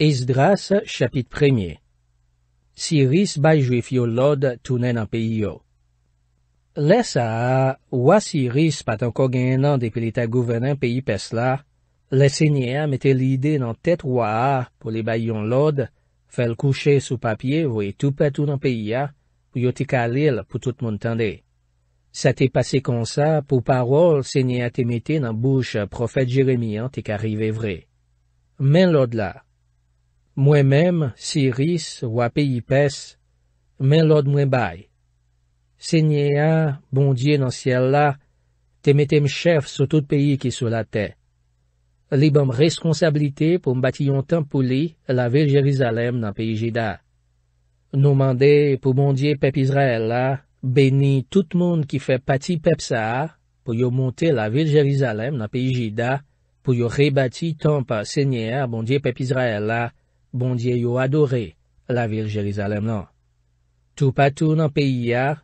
Es dras chapit premye. Siris bay juif yo lod tounen an peyi yo. Les a a, wwa Siris pat anko gen nan depil eta gouvenen peyi pes la, les enye a mette lide nan tet wwa a pou li bay yon lod, fel kouche sou papye wwe tou petoun an peyi ya, pou yo te kalil pou tout moun tende. Sa te pase konsa pou parol senye a te mette nan bouche profet Jeremie an te karive vre. Men lod la. Mwen menm, Siris, wap pe yi pes, men lod mwen bay. Senye a, bondye nan siel la, te metem chef sou tout peyi ki sou la te. Li bom reskonsabilite pou mbati yon temp pou li la vil Jerizalem nan peyi jida. Nou mande pou bondye pep Izrael la, beni tout moun ki fe pati pep sa, pou yo monte la vil Jerizalem nan peyi jida, pou yo rebati temp senye a bondye pep Izrael la, bondye yo adore la vil Jerizalem lan. Non? Tou patou nan peyi ya,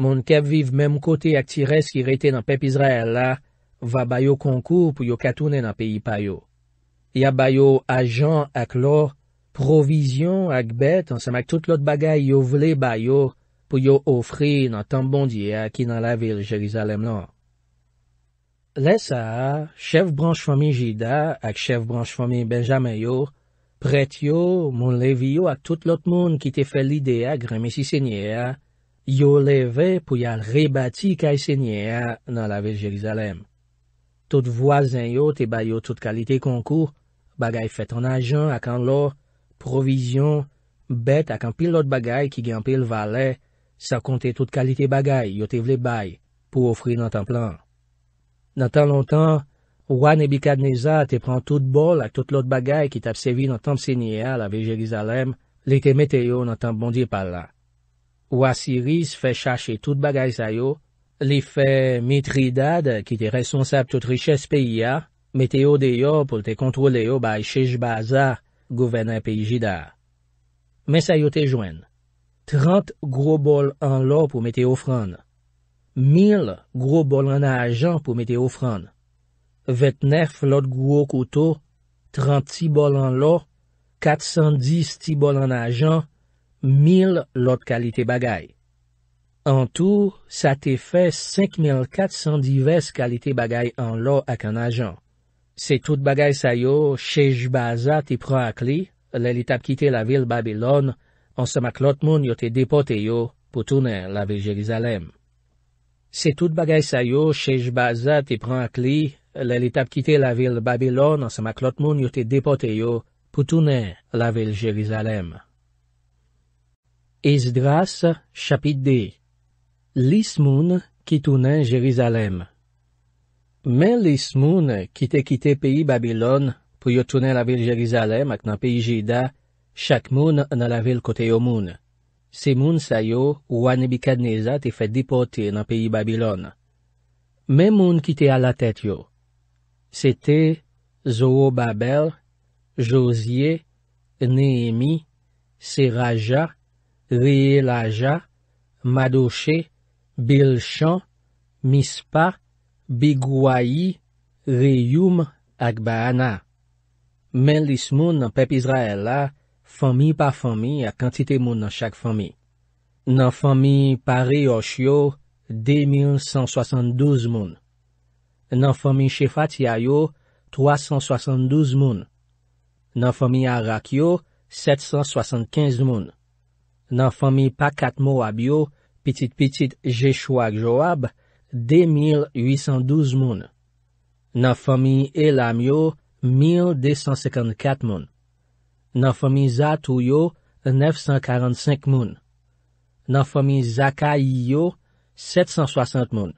moun kev viv mem kote ak tires ki rete nan pep Izrael la, va bayo konkou pou yo katoune nan peyi payo. Ya bayo ajan ak lor, provizyon ak bet ansem ak tout lot bagay yo vle bayo pou yo ofri nan tan bondye aki nan la vil Jerizalem lan. Non? Lesa, chev branchefami Jida ak chev branchefami Benjamin yo Pret yo, moun levi yo ak tout lot moun ki te fe l'idea gremesi senye a, yo levi pou yal rebati kay senye a nan la vej Jerizalem. Tout vwazen yo te bay yo tout kalite konkou, bagay fet an ajan ak an lo, provizyon, bet ak an pil lot bagay ki gen pil vale, sa konti tout kalite bagay yo te vle bay pou ofri nan tan plan. Nan tan lontan, Ou an ebi kadneza te pran tout bol ak tout lot bagay ki tap sevi nan tanp sinye a la veje Gizalem li te mete yo nan tanp bondye pal la. Ou a Siris fe chache tout bagay sayo, li fe mitri dad ki te resonsab tout riches peyi a, mete yo deyo pou te kontrole yo bay chej baza gouvenan peyi jida. Men sayo te jwen, 30 gro bol an lo pou mete ofran, 1000 gro bol an a ajan pou mete ofran. 29 lot gwo kouto, 30 tibol an lo, 410 tibol an ajan, 1000 lot kalite bagay. An tou, sa te fe 5400 divest kalite bagay an lo ak an ajan. Se tout bagay sa yo, shej baza te pran ak li, lelit ap kite la vil Babylon, ansa mak lot moun yo te depote yo, pou toune la vil Jerizalem. Se tout bagay sa yo, shej baza te pran ak li, Lè li tap kite la vil Babilon ansema klot moun yo te depote yo pou toune la vil Jerizalem. Es dras, chapit de. Lis moun ki toune Jerizalem. Men lis moun kite kite peyi Babilon pou yo toune la vil Jerizalem ak nan peyi Jeida, chak moun ane la vil kote yo moun. Se moun sa yo, wane bi kadneza te fet depote nan peyi Babilon. Men moun kite ala tet yo. Sete, Zoho Babel, Josye, Nehemi, Seraja, Rie Laja, Madoshe, Bilchan, Mispa, Bigwayi, Riyoum ak Baana. Men lis moun nan pep Izraela, fomi pa fomi a kantite moun nan chak fomi. Nan fomi Pari Oshio, 2172 moun. nan fomi Shefatiya yo, 372 moun, nan fomi Arakyo, 775 moun, nan fomi Pakatmo Abyo, pitit-pitit Jechouak Joab, 2812 moun, nan fomi Elam yo, 1254 moun, nan fomi Zatou yo, 945 moun, nan fomi Zakay yo, 760 moun,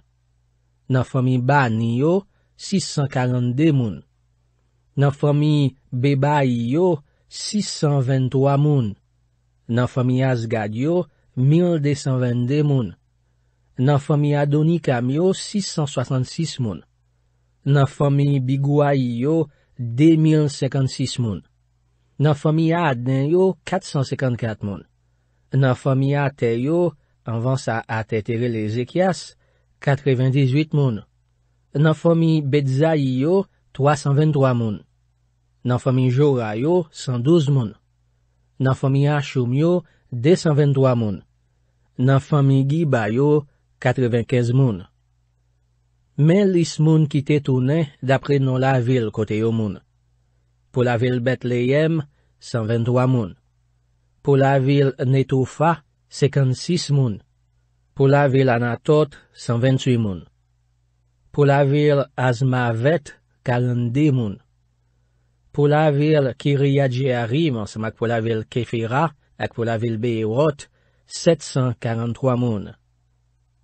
nan fomi Bani yo, 642 moun, nan fomi Beba yo, 623 moun, nan fomi Asgad yo, 1222 moun, nan fomi Adonikam yo, 666 moun, nan fomi Bigwa yo, 2056 moun, nan fomi Adnen yo, 454 moun, nan fomi Ate yo, anvan sa Ate Terelezekyas, 98 moun. Nan fomi Bedza yo, 323 moun. Nan fomi Joray yo, 112 moun. Nan fomi Achoum yo, 223 moun. Nan fomi Giba yo, 95 moun. Men lis moun ki te toune dapre non la vil kote yo moun. Po la vil Betleyem, 123 moun. Po la vil Netoufa, 56 moun. Pou la vil Anatot, 128 moun. Pou la vil Azmavet, 42 moun. Pou la vil Kiriyadji Arim, ansem ak pou la vil Kefira, ak pou la vil Beyevot, 743 moun.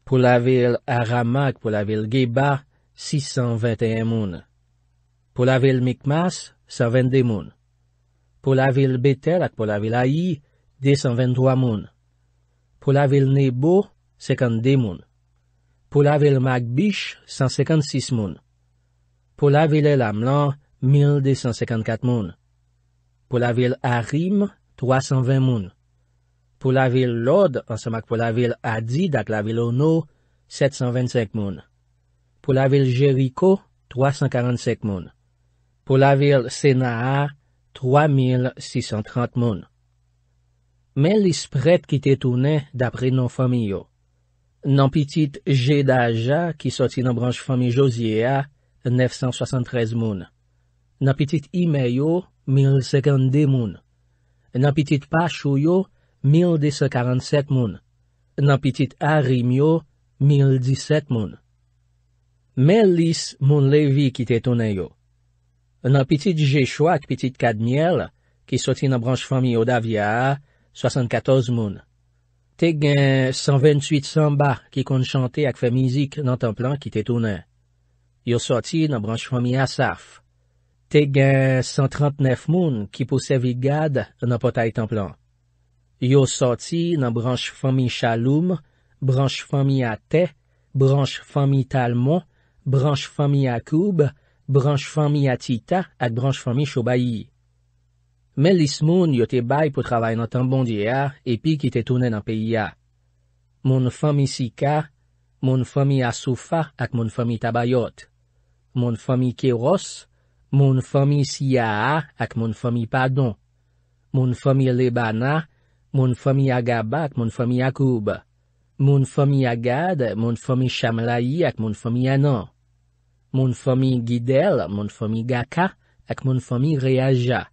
Pou la vil Arama, ak pou la vil Geba, 621 moun. Pou la vil Mikmas, 122 moun. Pou la vil Betel, ak pou la vil Ayi, 223 moun. Pou la vil Nebo, 223 moun. 52 moun. Pou la vil Mak Bish, 156 moun. Pou la vil El Amlan, 1254 moun. Pou la vil Arim, 320 moun. Pou la vil Lod, ansemak pou la vil Adi, dak la vil Ono, 725 moun. Pou la vil Jericho, 345 moun. Pou la vil Senaha, 3630 moun. Men lis pret ki te toune dapre nou famiyo. Nan pitit G. Daja ki soti nan branj fami Josie a, 973 moun. Nan pitit I. Meyo, 1052 moun. Nan pitit Pa. Chouyo, 1147 moun. Nan pitit A. Rimyo, 1017 moun. Men lis moun Levi ki te tonen yo. Nan pitit G. Chouak, pitit Kadmiel ki soti nan branj fami Odavia a, 74 moun. Te gen 128 samba ki kon chante ak fe mizik nan templan ki te tonen. Yo soti nan branj fami asaf. Te gen 139 moun ki posevi gad nan potay templan. Yo soti nan branj fami chaloum, branj fami ate, branj fami talmon, branj fami akoub, branj fami atita ak branj fami chobayi. Men lis moun yo te bay pou travay nan tanbondye a epi ki te tonen nan peyi a. Moun fomi Sika, moun fomi Asufa ak moun fomi Tabayot. Moun fomi Keros, moun fomi Siyaha ak moun fomi Padon. Moun fomi Lebana, moun fomi Agaba ak moun fomi Akoub. Moun fomi Agad, moun fomi Shamlayi ak moun fomi Anan. Moun fomi Gidel, moun fomi Gaka ak moun fomi Reaja.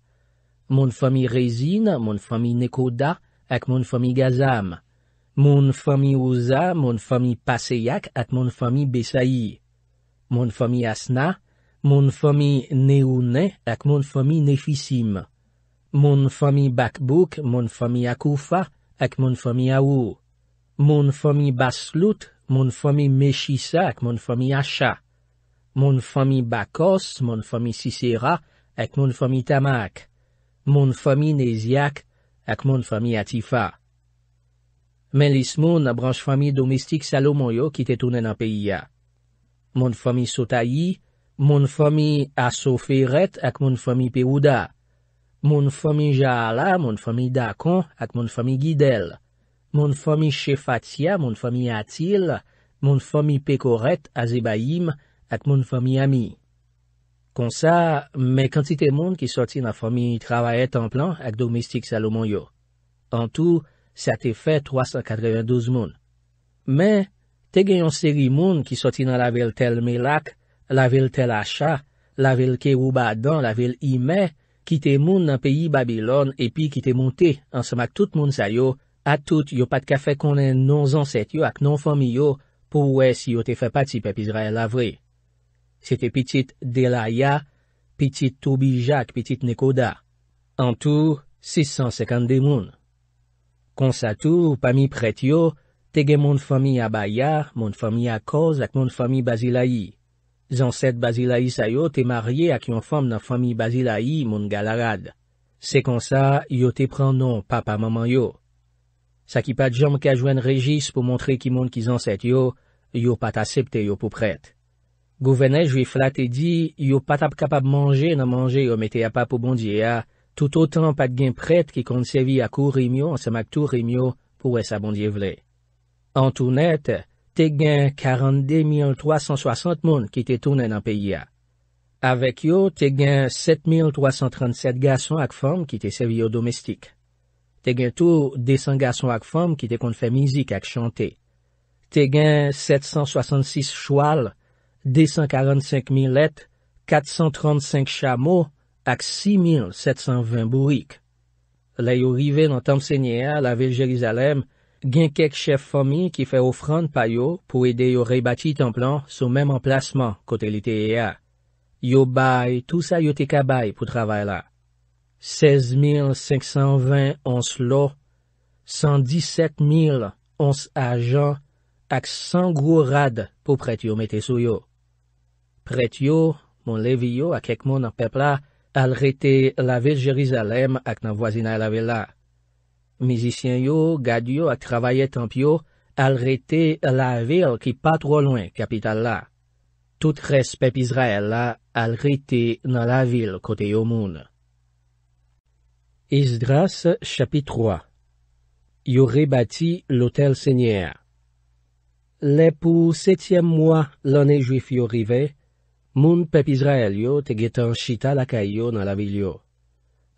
Moun fomi rezine, moun fomi nekoda, ek moun fomi gazam. Moun fomi ouza, moun fomi paseyak, ek moun fomi besayi. Moun fomi asna, moun fomi neune, ek moun fomi nefisim. Moun fomi bakbouk, moun fomi akoufa, ek moun fomi aou. Moun fomi baslout, moun fomi mechisa, ek moun fomi asha. Moun fomi bakos, moun fomi sisera, ek moun fomi tamak. moun fòmi Neziak ak moun fòmi Atifa. Men lis moun a branj fòmi domestik Salomo yo ki te tounen an peyi ya. Moun fòmi Sotayi, moun fòmi Asofiret ak moun fòmi Peouda, moun fòmi Jaala, moun fòmi Dakon ak moun fòmi Gidel, moun fòmi Shefatia, moun fòmi Atil, moun fòmi Pekoret, Azebayim ak moun fòmi Ami. Kon sa, me kantite moun ki soti nan fami yi travaye tanplan ak domistik Salomon yo. An tou, sa te fe 392 moun. Men, te genyon seri moun ki soti nan la vil tel Melak, la vil tel Asha, la vil Kerouba adan, la vil Ime, ki te moun nan peyi Babylon epi ki te monte ansamak tout moun sa yo, atout yo pat ka fe konen non zanset yo ak non fami yo pou wè si yo te fe pati pepi zraye lavreye. Se te pitit Delaïa, pitit Toubija ak pitit Nekoda. An tou, 650 de moun. Kon sa tou, pami pret yo, te gen moun fomi Abaya, moun fomi Akos ak moun fomi Basilaï. Zanset Basilaï sa yo te marye ak yon fom nan fomi Basilaï moun galagad. Se kon sa, yo te pren non papa maman yo. Sa ki pat jom ka jwen Regis pou montre ki moun ki zanset yo, yo pat asepte yo pou pret. Gouvenè jwi flate di, yo patap kapap manje nan manje yo meteya pa pou bondye a, tout otan pat gen prete ki kont sevi ak ou rimyo an semak tou rimyo pou wè sa bondye vle. An tou net, te gen 42.360 moun ki te tonen an peyi a. Avek yo, te gen 7.337 gason ak fom ki te sevi yo domestik. Te gen tou 200 gason ak fom ki te kont fe mizik ak chante. Te gen 766 chwal. 245.000 let, 435 chameau ak 6.720 bourik. La yo rive nan Tamsenyea la vil Jerizalem, gen kek chef fomi ki fe ofran pa yo pou ede yo rebati templan sou mem emplasman kote li teyea. Yo bay tou sa yo te ka bay pou travay la. 16.520 ons lo, 117.000 ons ajan ak 100 gro rad pou pret yo mete sou yo. Pret yo, moun levi yo ak ek moun an pepla, al rete la vil Jerizalem ak nan wazina la vil la. Mizisyen yo, gadyo ak travaye temp yo, al rete la vil ki patro lwen kapital la. Tout respep Israel la, al rete nan la vil kote yo moun. Isdras chapit 3 Yo rebati lotel senyer Lepou setyem mwa lanen juif yo rivey, Moun pep Izrael yo te getan chita lakay yo nan la vil yo.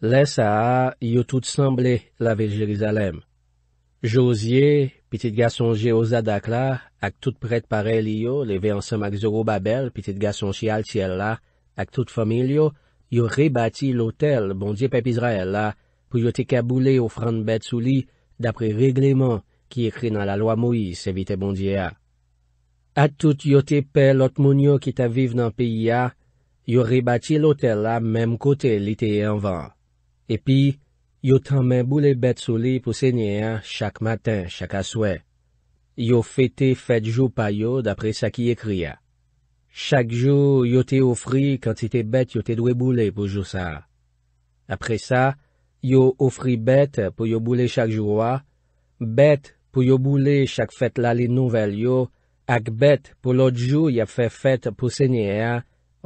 Lesa a, yo tout semble la vil Jerizalem. Josye, pitit gasonje o Zadak la, ak tout pret parel yo, leve ansam ak Zorobabel, pitit gasonje al tiyel la, ak tout famil yo, yo rebati lotel bondye pep Izrael la pou yo te kabule ou franbet sou li dapre regleman ki ekri nan la loa moui se vite bondye a. Atout yo te pe lot moun yo ki ta vive nan piya, yo rebati lotel la mem kote li te envan. Epi, yo tanmen boule bet soli pou senye an chak matin, chak aswe. Yo fete fete jou pa yo, dapre sa ki ekri ya. Chak jou yo te ofri kant si te bet yo te dwe boule pou jou sa. Apre sa, yo ofri bet pou yo boule chak jou wa, bet pou yo boule chak fete la li nouvel yo, Ak bet pou lot jou y ap fè fèt pou sènyè a,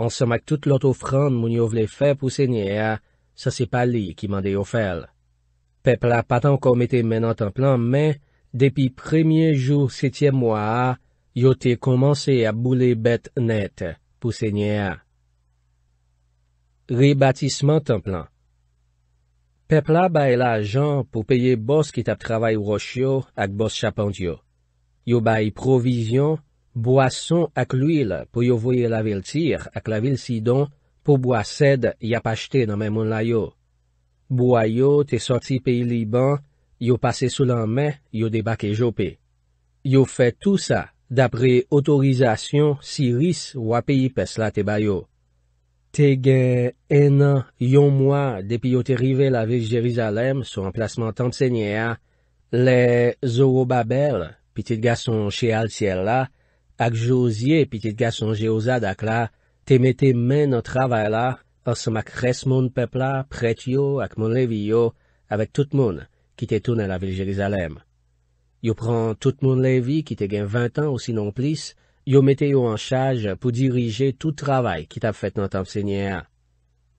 ansèm ak tout lot ofrand moun yo vle fè pou sènyè a, sa se pali ki mande yo fèl. Pepla patan kom ete menan tan plan men, depi premiè jou setyè mwa a, yo te komanse a boule bet net pou sènyè a. Rebatisman tan plan Pepla baye la jan pou peye bos ki tap travay wosh yo ak bos chapant yo. Yo bayi provizyon, boason ak l'huil pou yo voye la vil tir ak la vil sidon pou boa sed ya pachte nan men moun la yo. Boa yo te soti pe liban, yo pase sou lan me, yo debake jope. Yo fe tout sa, dapre otorizasyon, si ris wap pe yi pes la te bayo. Te gen enan yon mwa depi yo te rive la vil Jerizalem sou emplasman tantse nye a, le zoro babel... pitit gason Cheal Tiel la, ak Josie, pitit gason Jehozad ak la, te mette men an travay la, an somak res moun pepla, pret yo ak moun Levi yo, avèk tout moun, ki te toune la vil Jerizalem. Yo pran tout moun Levi, ki te gen vint an ou si non plis, yo mette yo an chaj pou dirije tout travay ki ta fèt nan tanp senye a.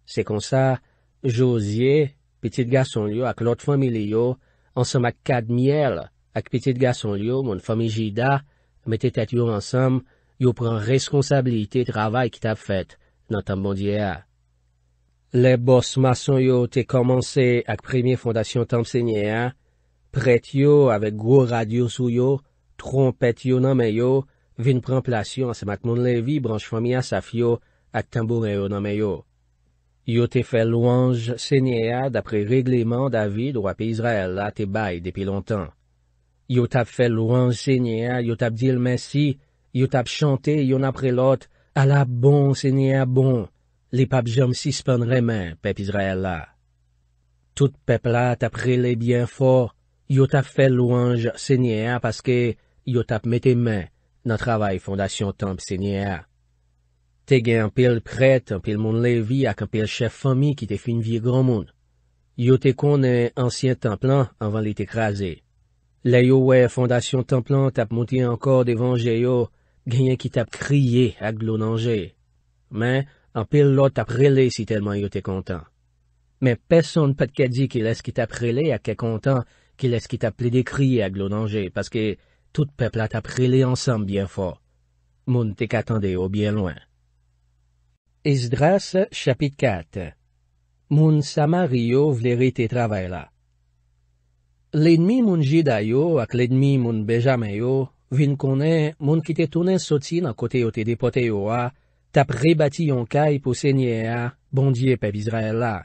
Se kon sa, Josie, pitit gason yo, ak lot famil yo, an somak kad miel, ak pitit gason yo, moun fami jida, mette tat yo ansam, yo pran reskonsabilite travay ki tap fet nan tam bondye a. Le bos mason yo te komanse ak premye fondasyon tam senye a, pret yo avek gwo radyo sou yo, tronpet yo nanme yo, vin pran plasyon asemak moun levi branj fami a saf yo ak tamboure yo nanme yo. Yo te fe louange senye a dapre regleman davi do api Israel la te bay depi lontan. Yo tap fè louange sènyè, yo tap dil men si, yo tap chante yon apre lot, ala bon sènyè bon, li pap jom si spen remen, pep Israel la. Tout pep la tap rele bien for, yo tap fè louange sènyè, paske yo tap mette men, nan travay fondasyon tanp sènyè. Te gen anpil pret, anpil moun levi ak anpil chef fami ki te fin vie gran moun. Yo te konen ansyen tanp lan anvan li te krasè. Lè yo wè fondasyon templan tap mouti ankor devanje yo, genyen ki tap kriye ak glonanje. Men, anpil lot tap rele si telman yo te kontan. Men, peson ne pet ke di ki les ki tap rele ak ke kontan ki les ki tap ple de kriye ak glonanje, paske tout pepla tap rele ansanm byen fo. Moun te katande yo byen lwen. Es dras chapit kat. Moun sama riyo vleri te travè la. Lenmi moun jiday yo ak lenmi moun bejamay yo vin konen moun kite tonen soti nan kote yo te depote yo a tap rebati yon kay pou senye a bondye pep Izrael la.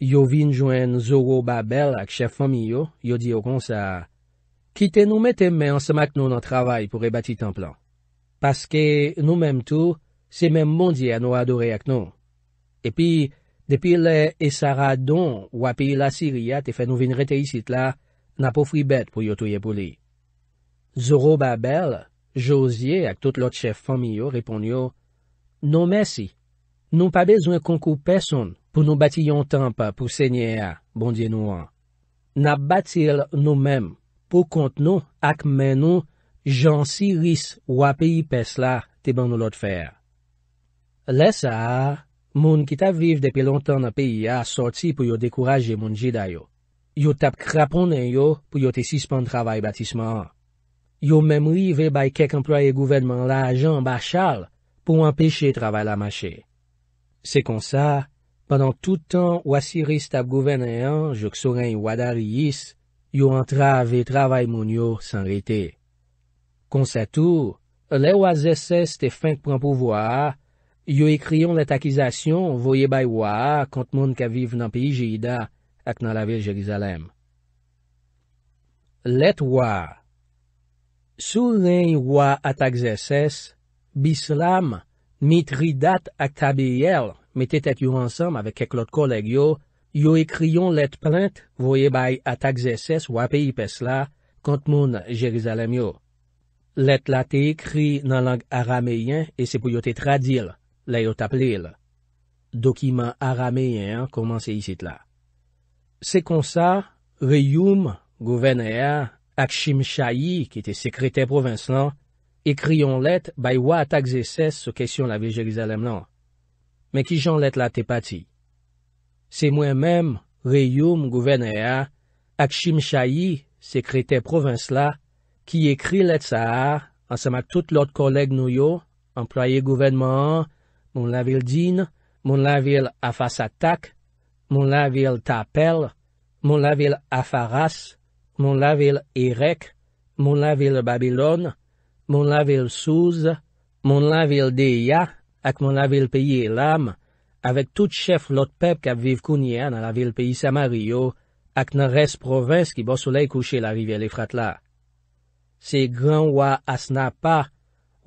Yo vin jwen Zoro Babel ak chef fami yo, yo di yo konsa, kite nou metem men ansamak nou nan travay pou rebati templan. Paske nou menm tou, se menm bondye anwa adore ak nou. Epi, Depi le esara don wapi la Siria te fè nou vin rete yisit la, na pou fribet pou yo touye pou li. Zoro Babel, Josie ak tout lot chef fami yo, repon yo, non mesi, nou pa bezwen konkou peson pou nou bati yon tempe pou senye a, bon diye nou an. Na bati el nou menm pou kont nou ak men nou jan Siris wapi yi pes la te ban nou lot fè. Le sa a, moun ki tap viv depè lontan nan peyi a assorti pou yo dekouraje moun jidayo. Yo tap kraponnen yo pou yo te sispon travay batisman. Yo memri ve bay kek employe gouvenman la ajan bachal pou empeshe travay la mache. Se kon sa, padan toutan wasi ris tap gouvennen yo jok soran yo wadari yis, yo antra ve travay moun yo san rete. Kon sa tou, le wazese ste fank pran pouvoa a Yo ekryon let akizasyon voye bay waa kont moun ke vive nan peyi Jeida ak nan la vil Jerizalem. Let waa Sou len waa atak zeses, bislam, mitridat ak tabeyel metet et yu ansam avek keklot koleg yo, yo ekryon let plint voye bay atak zeses waa peyi pesla kont moun Jerizalem yo. Let late ekri nan lang arameyen e sepuyote tradil. lè yo tap lè lè. Dokiman arameyen koman se yisit lè. Se kon sa, reyoum gouverneer akchim chayi ki te sekrete provins lan, ekriyon let bay wa atak zeses se kesyon la vilje gizalem lan. Men ki jan let la te pati. Se mwen menm, reyoum gouverneer akchim chayi sekrete provins la ki ekri let sa a an seman tout lot koleg nou yo employe gouverneman Moun la vil Din, moun la vil Afasatak, moun la vil Tapel, moun la vil Afaras, moun la vil Erek, moun la vil Babylon, moun la vil Souz, moun la vil Deya, ak moun la vil Piyelam, avek tout chef lot pep kap viv kounye an la vil Piy Samaryo, ak nan res provins ki bo solei kouche la rivye le frat la. Se gran wak asna pa,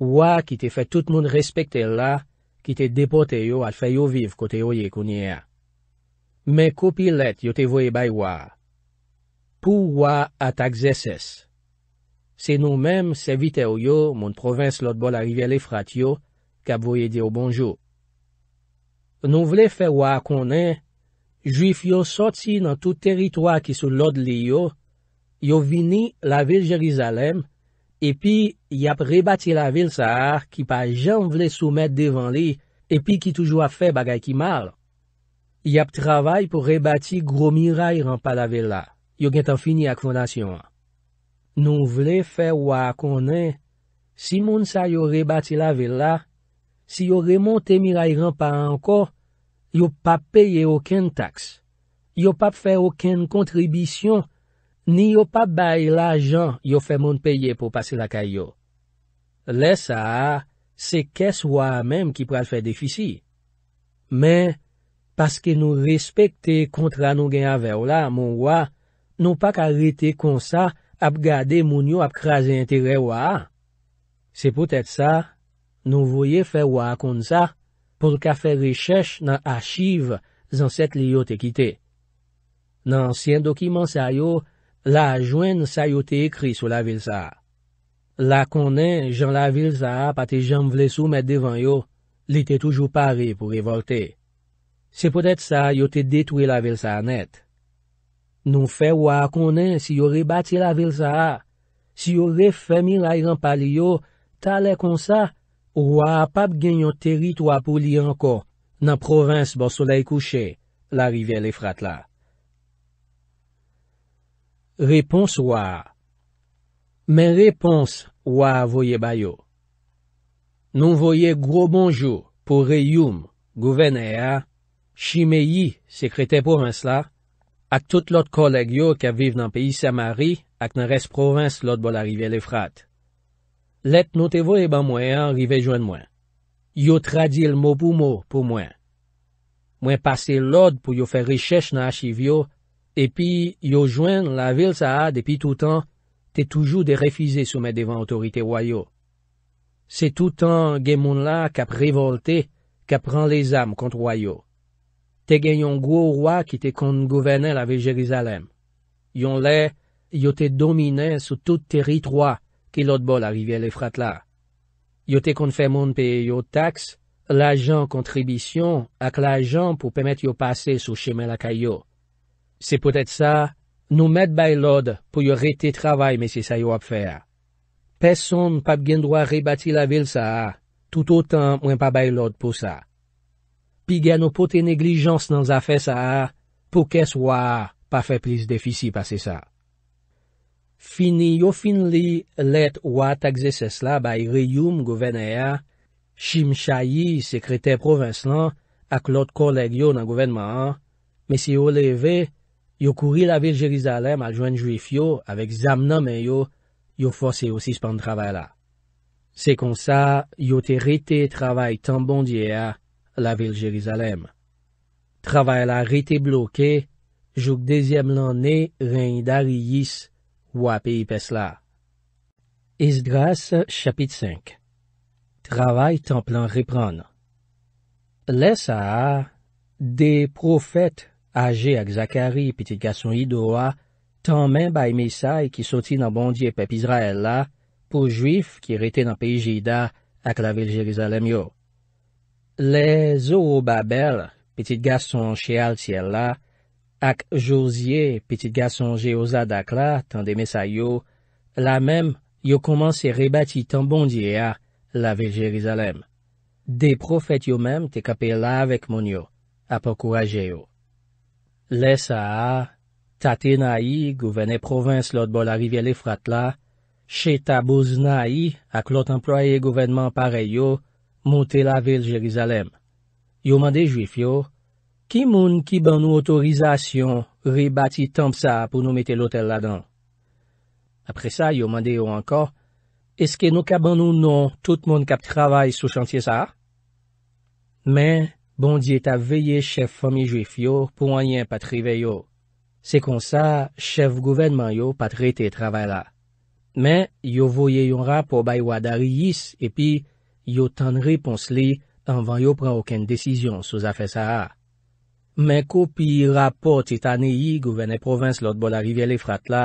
wak ite fe tout moun respekte la. ti te depote yo at fè yo viv kote yo ye konye a. Men kopilet yo te voye bay wa. Pou wa at akseses. Se nou menm se vite yo yo moun provins lot bol a rivye le frat yo, kap voye de yo bonjou. Nou vle fè wa konen, juif yo sotsi nan tout teritwa ki sou lod li yo, yo vini la vil Jerizalem, Epi, yap rebati la vil sa a, ki pa jan vle soumet devan li, epi ki toujwa fe bagay ki mal. Yap travay pou rebati gro miray rampa la vil la, yo gen tan fini ak fondasyon a. Nou vle fe wakone, si moun sa yo rebati la vil la, si yo remonte miray rampa anko, yo pa peye oken taks, yo pa fe oken kontribisyon, Ni yo pa bay la jan yo fe moun peye pou pase la kay yo. Le sa, se kes waa menm ki pral fe defisi. Men, paske nou respekte kontra nou gen avew la, moun waa, nou pa ka rete kon sa ap gade moun yo ap krasi entere waa. Se potek sa, nou voye fe waa kon sa pou ka fe rechech nan achiv zan set li yo te kite. Nan ansyen dokiman sa yo, La a jwen sa yo te ekri sou la vil sa. La konen jan la vil sa a pati jan mvle sou met devan yo, li te toujou pare pou revolte. Se potet sa yo te detwe la vil sa net. Nou fe wak konen si yo rebati la vil sa a. Si yo refemi la iran pali yo, talè kon sa, wap ap gen yon terit wapou li anko, nan prorans bo solei kouche, la rivye le frat la. Repons waa. Men repons waa voye bayo. Nou voye gro bonjou pou reyoum, gouvene a, chimeyi, sekrete pou rins la, ak tout lot koleg yo ka vive nan peyi Samari ak nan res provins lot bol arive le frat. Let notevo e ban mwen a rive jwen mwen. Yo tradil mou pou mou pou mwen. Mwen pase lout pou yo fe richesh nan achiv yo Et puis yo jwen la ville sa a tout toutan toujours toujou de refize soumet devant autorité wayo. C'est tout gen moun la kap revolte, kap pran les âmes contre royaux Te gen yon qui qui ki te kon la ville Jérusalem. Yon le, yo te domine sou tout territoire qui l'autre bol les les frat Yo te kon payé moun yo taks, l'ajan contribution, ak l'ajan pour permettre yo passer sous chemin la kayo. Se potet sa, nou met bay lode pou yo rete travay mese sa yo ap fè a. Peson pa bgen dwa rebati la vil sa a, tout o tan mwen pa bay lode pou sa. Pi gen nou pote neglijans nan zafè sa a, pou kes waa pa fè plis defisi pase sa. Fini yo finli let waa tak zese sla bay reyum gouverne a, chim chayi sekrete provins lan ak lot kolegyo nan gouverne man, mese yo leve a, Yo kouri la vil Jerizalem al jwen juif yo, avek zam nan men yo, yo fwase yo sispan trabay la. Se kon sa, yo te rete trabay tan bondye a, la vil Jerizalem. Trabay la rete bloke, jok dezyem lan ne reyndari yis, wap e ipes la. Esgras, chapit 5 Trabay tan plan repran Lesa, de profet, aje ak Zakari, piti gason idou a, tan men baye mesay ki soti nan bondye pep Izrael la, pou jwif ki rete nan peyi Jeida ak la vil Jerizalem yo. Le zo ou Babel, piti gason Shealtiel la, ak Josie, piti gason Jeozadak la, tan de mesay yo, la men yo komanse rebati tan bondye a la vil Jerizalem. De profet yo men te kapela avek mon yo, apakouraje yo. Lesa a, tate naye gouvene provins lot bol arive le frat la, cheta boz naye ak lot employe gouvenman pare yo, monte la vil Jerizalem. Yo mande juif yo, ki moun ki ban nou otorizasyon ribati tanp sa pou nou mete lotel la dan? Apre sa, yo mande yo anka, eske nou ka ban nou non tout moun kap travay sou chantye sa? Men, bondye ta veye chef fomi juif yo pou anyen patrive yo. Se kon sa, chef gouvenman yo patre te travera. Men, yo voye yon rapo bay wadari yis, epi yo tan repons li anvan yo pran oken desisyon sou zafen sa a. Men ko pi rapo titane yi gouvene provins lot bol arive le frat la,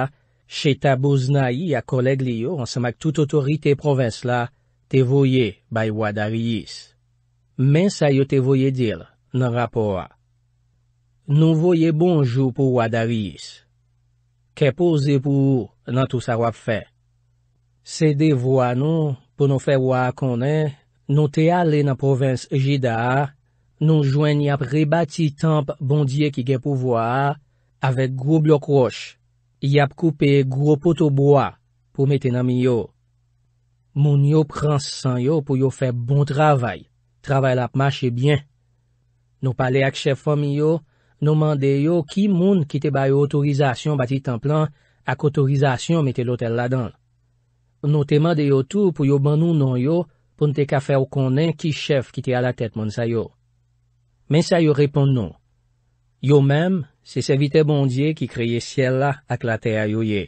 che ta bozna yi a kolegle yo ansamak tout otorite provins la, te voye bay wadari yis. Men sa yo te voye dir nan rapor a. Nou voye bonjou pou wadaris. Kèpou zepou nan tout sa wap fè. Sède wwa nou pou nou fè wwa akonè, nou te ale nan provins jida a, nou jwen yap rebati tamp bondye ki genpou wwa a, avèk gwo blok roch, yap koupe gwo poto bwa pou metè nan mi yo. Moun yo pransan yo pou yo fè bon travay. Travèl ap mache byen. Nou pale ak chef fòm yo, nou mande yo ki moun ki te baye otorizasyon bati templan ak otorizasyon mete lotel la don. Nou te mande yo tou pou yo banou non yo pou nte kafe ou konen ki chef ki te alatet moun sayo. Men sayo repon non. Yo mèm, se se vite bondye ki kreye siel la ak la te ayoye.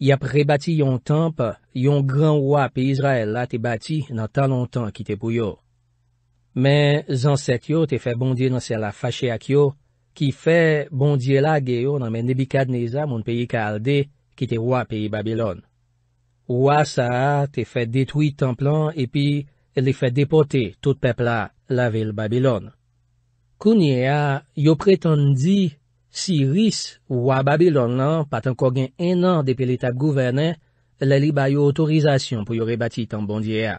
Ya pre bati yon temp, yon gran wapi e Izrael la te bati nan tan longtan ki te pou yo. Men, zanset yo te fe bondye nan se la fache ak yo, ki fe bondye la ge yo nan men nebi kadneza moun peyi ka alde, ki te wap peyi Babylon. Wasa te fe detwit tan plan epi le fe depote tout pepla la vil Babylon. Kounye a, yo pretendi si ris wap Babylon nan paten kogen enan depi letak gouverne, le li ba yo otorizasyon pou yo rebati tan bondye a.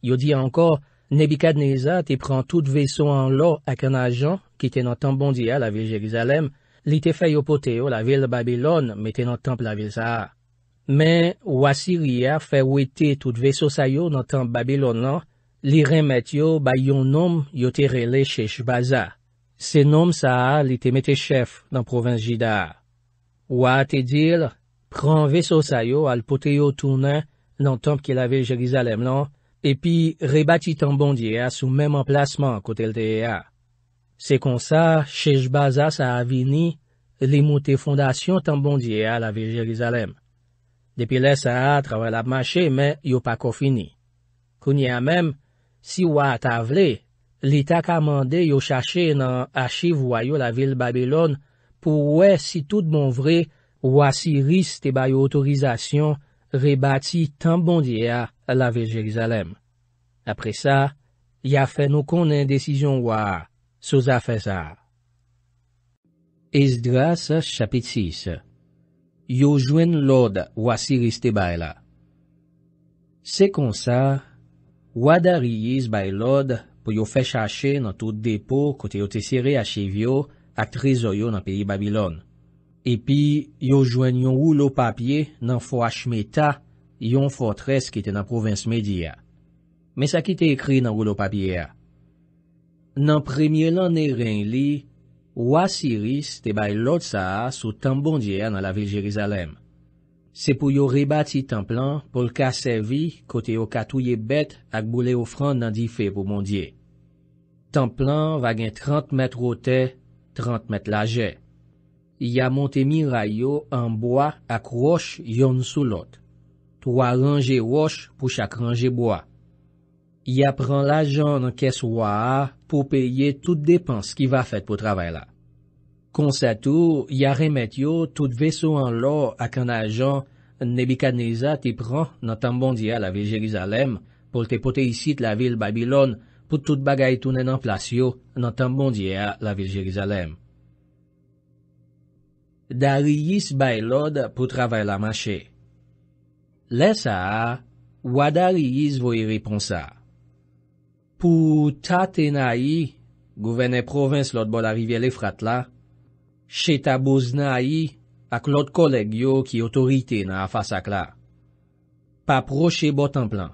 Yo di anko, Nebi Kadneza te pran tout veso an lo ak an ajan ki te nan tanp Bondiya la vil Jerizalem, li te fay yo pote yo la vil Babylon me te nan tanp la vil Saha. Men, wasi ria fay wete tout veso sayo nan tanp Babylon lan, li remet yo bay yon nom yo te rele Chechbaza. Se nom Saha li te mete chef nan provins Jida. Wati dil, pran veso sayo al pote yo tounen nan tanp ki la vil Jerizalem lan, epi rebati tan bondye a sou menm an plasman kote lte e a. Se konsa, shejbaza sa avini, li moute fondasyon tan bondye a la vil Jerizalem. Depi le sa a, travèl ap mache, men yo pa kofini. Kounye a menm, si waa atavle, li ta kamande yo chache nan ashe voyo la vil Babylon pou wè si tout bon vre, wwa si ris te bayo otorizasyon rebati tan bondye a la Vir Jelizalem. Apre sa, ya fe nou konen desisyon waa, souza fe sa. Ez dras chapit 6 Yo jwen lode wasi riste bayla. Se kon sa, wada riyis bay lode pou yo fe chache nan tout depo kote yo te sere achevyo ak trezoyo nan peyi Babilon. Epi, yo jwen yon wou lo papye nan fwa chmeta yon fortres ki te nan provins Medi ya. Men sa ki te ekri nan rou lo papye ya. Nan premye lan e ren li, wwa Siris te bay lout sa a sou tan bondye ya nan la vil Jerizalem. Se pou yo rebati tan plan, pou lka sevi kote yo katouye bet ak boule yo fran nan di fe pou bondye. Tan plan vagen 30 met rotè, 30 met laje. Ya monte mi ray yo an boa ak wosh yon sou lote. Tou a ranje wosh pou chak ranje bwa. Ya pran l'ajan nan kes wwa a pou peye tout depans ki va fet pou travay la. Konsa tou, ya remet yo tout vesou an lo ak an ajan nebi kaniza ti pran nan tan bondye a la vil Jerizalem pou te pote yisit la vil Babylon pou tout bagay tou nenan plasyo nan tan bondye a la vil Jerizalem. Da ri yis bay lod pou travay la mache. Lè sa a, wadari yis voye reponsa. Pou ta te na a yi, gouvene province lot bol a rivye le frat la, che ta boz na a yi, ak lot koleg yo ki otorite nan a fasak la. Pa proche bot an plan.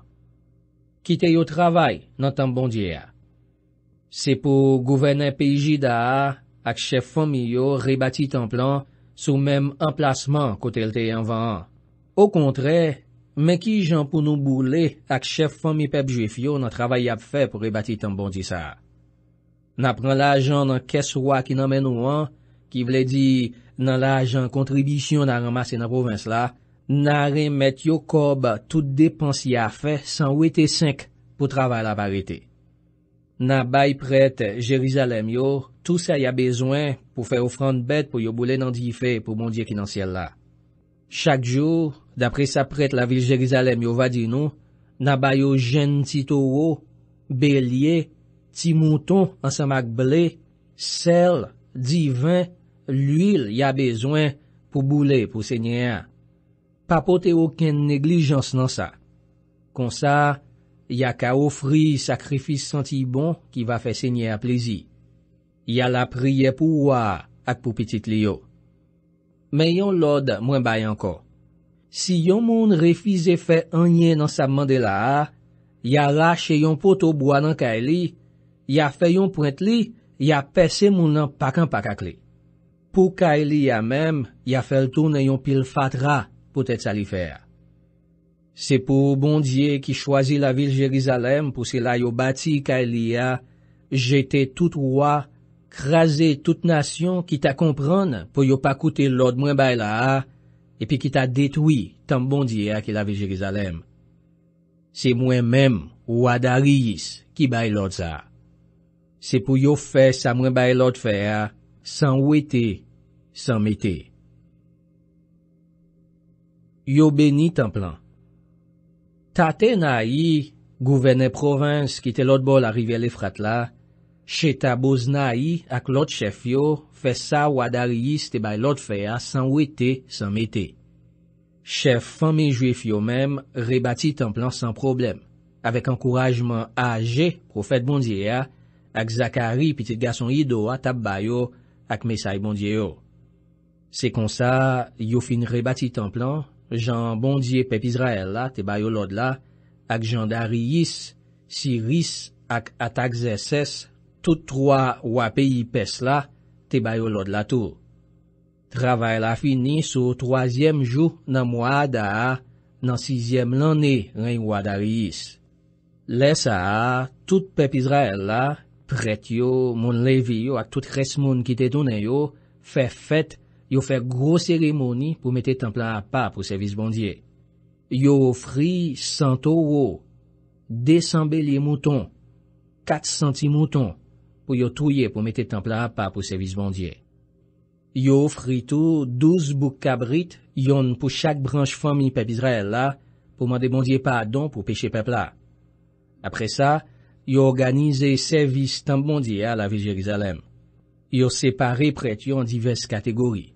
Kite yo travay nan tan bondye a. Se pou gouvene peji da a, ak chef fomi yo rebati tan plan sou mem emplasman kote lte yon van. Ou kontre, men ki jan pou nou boulè ak chèf fami pep juif yo nan travay ap fè pou rebati tan bondi sa. Na pran la jan nan kes wak ki nan men nou an, ki vle di nan la jan kontribisyon nan ramase nan provins la, na remet yo kob tout depansi a fè san wete sèk pou travay la parite. Na bay pret Jerizalem yo, tout sa ya bezwen pou fè ofran bet pou yo boulè nan di fè pou bondi ki nan sèl la. Chak jou, Dapre sa prete la vil Jerizalem yo va di nou, na bay yo jen ti tou ou, belye, ti mouton ansamak ble, sel, divan, l'il ya bezwen pou boule pou se nye a. Pa pote oken neglijans nan sa. Kon sa, ya ka ofri sakrifis santi bon ki va fe se nye a plezi. Ya la priye pou waa ak pou pitit li yo. Men yon lod mwen bay ankon. Si yon moun refize fè anye nan sa mande la a, ya rache yon pote ou boan nan ka e li, ya fè yon point li, ya pese moun nan pakan pakak li. Po ka e li ya mem, ya fè l'tounen yon pil fatra pou tèt sa li fè a. Se pou bondye ki chwazi la vil Jerizalem pou se la yo bati ka e li a, jetè tout wwa, krasè tout nasyon ki ta kompran pou yo pa koute lòd mwen bay la a, epi ki ta detwi tan bondye akil avi Jerizalem. Se mwen menm wadari yis ki bay lòd za. Se pou yo fè sa mwen bay lòd fè a, san wè te, san mè te. Yo beni tan plan. Tate na yi, gouvene province ki te lòd bol a rivele frat la, cheta boz na yi ak lòd chef yo, fè sa wadari yis te bay lòd fè ya san wè te san mè te. Chef fanme juif yo mèm rebati tan plan san problem, avèk ankourajman aje profèt bondye ya, ak Zakari piti gason yi do a tap bayo ak mesay bondye yo. Se kon sa, yo fin rebati tan plan, jan bondye pep Izrael la te bayo lòd la, ak jan dariyis, siris, ak atak zeses, toutroa wapè yi pes la, Te bayo lod la tou. Travay la fini sou 3e jou nan mwada a, nan 6e lane ren wadari yis. Lesa a, tout pep Izrael la, pret yo, moun levi yo ak tout kres moun ki te donen yo, fe fet yo fe gro seremoni pou mette templan a pa pou servis bondye. Yo ofri 100 ouro, 200 beli mouton, 4 centi mouton, pou yo touye pou mette temp la pa pou servis bondye. Yo ofritou douz boukabrit yon pou chak branj fami pep Israel la, pou mande bondye pa don pou peche pep la. Apre sa, yo organize servis temp bondye ala Viljerizalem. Yo separe pret yo an divez kategori.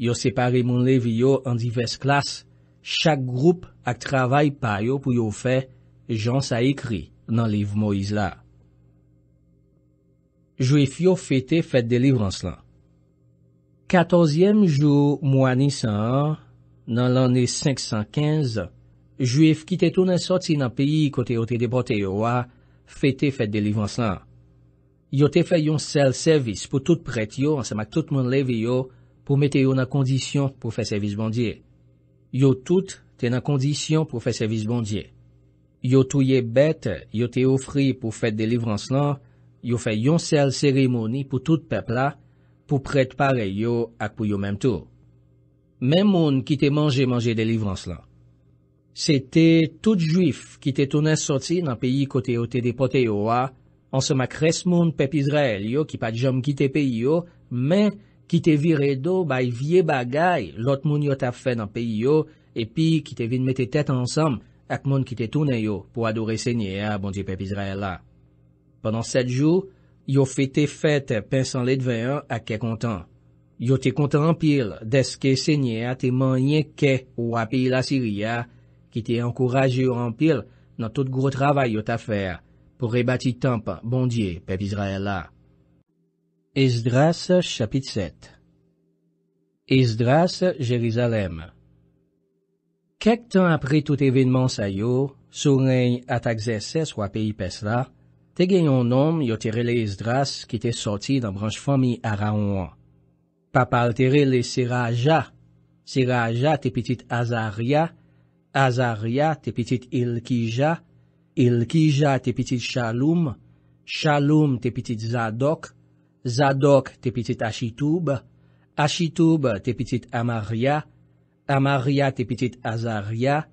Yo separe moun lev yo an divez klas, chak group ak travay pa yo pou yo fe jans a ekri nan liv Moiz la. Jouif yo fete fete de livrans lan. Katozyem jou mwani san an, nan lani 515, jouif ki te tou nan sot si nan piyi kote yo te depote yo a fete fete de livrans lan. Yo te fay yon sel servis pou tout pret yo an semak tout moun leve yo pou mete yo nan kondisyon pou fè servis bondye. Yo tout te nan kondisyon pou fè servis bondye. Yo touye bet yo te ofri pou fète de livrans lan, yo fè yon sel seremoni pou tout pepla pou predpare yo ak pou yo menm tou. Men moun ki te manje manje de livrans la. Se te tout juif ki te toune soti nan peyi kote yo te depote yo a, ansema kres moun pepi Israel yo ki pa jom ki te peyi yo, men ki te vire do bay vie bagay lot moun yo ta fè nan peyi yo, e pi ki te vin mette tet ansam ak moun ki te toune yo pou adoure senye a bondi pepi Israel la. Pendan set jou, yo fete fete pensan ledveyon ak ke kontan. Yo te kontan anpil deske senye ateman nye ke wapil asiria ki te ankoraje anpil nan tout gro travay yo ta fer pou rebati tamp bondye pep Izraela. Esdras chapit set Esdras Jerizalem Kek tan apri tout evinman sa yo, sou reyn atak zese swa pey pes la? Te gayon nom yo tiré les dras qui étaient sorti dans branche famille Araon. Papa a tiré les Siraja. Siraja tes petite Azaria. Azaria tes petite Ilkija. Ilkija tes petit Shalum. Shalum tes petit Zadok. Zadok tes petites Achitoub, Ashitoub tes petit Amaria. Amaria tes petit Azaria.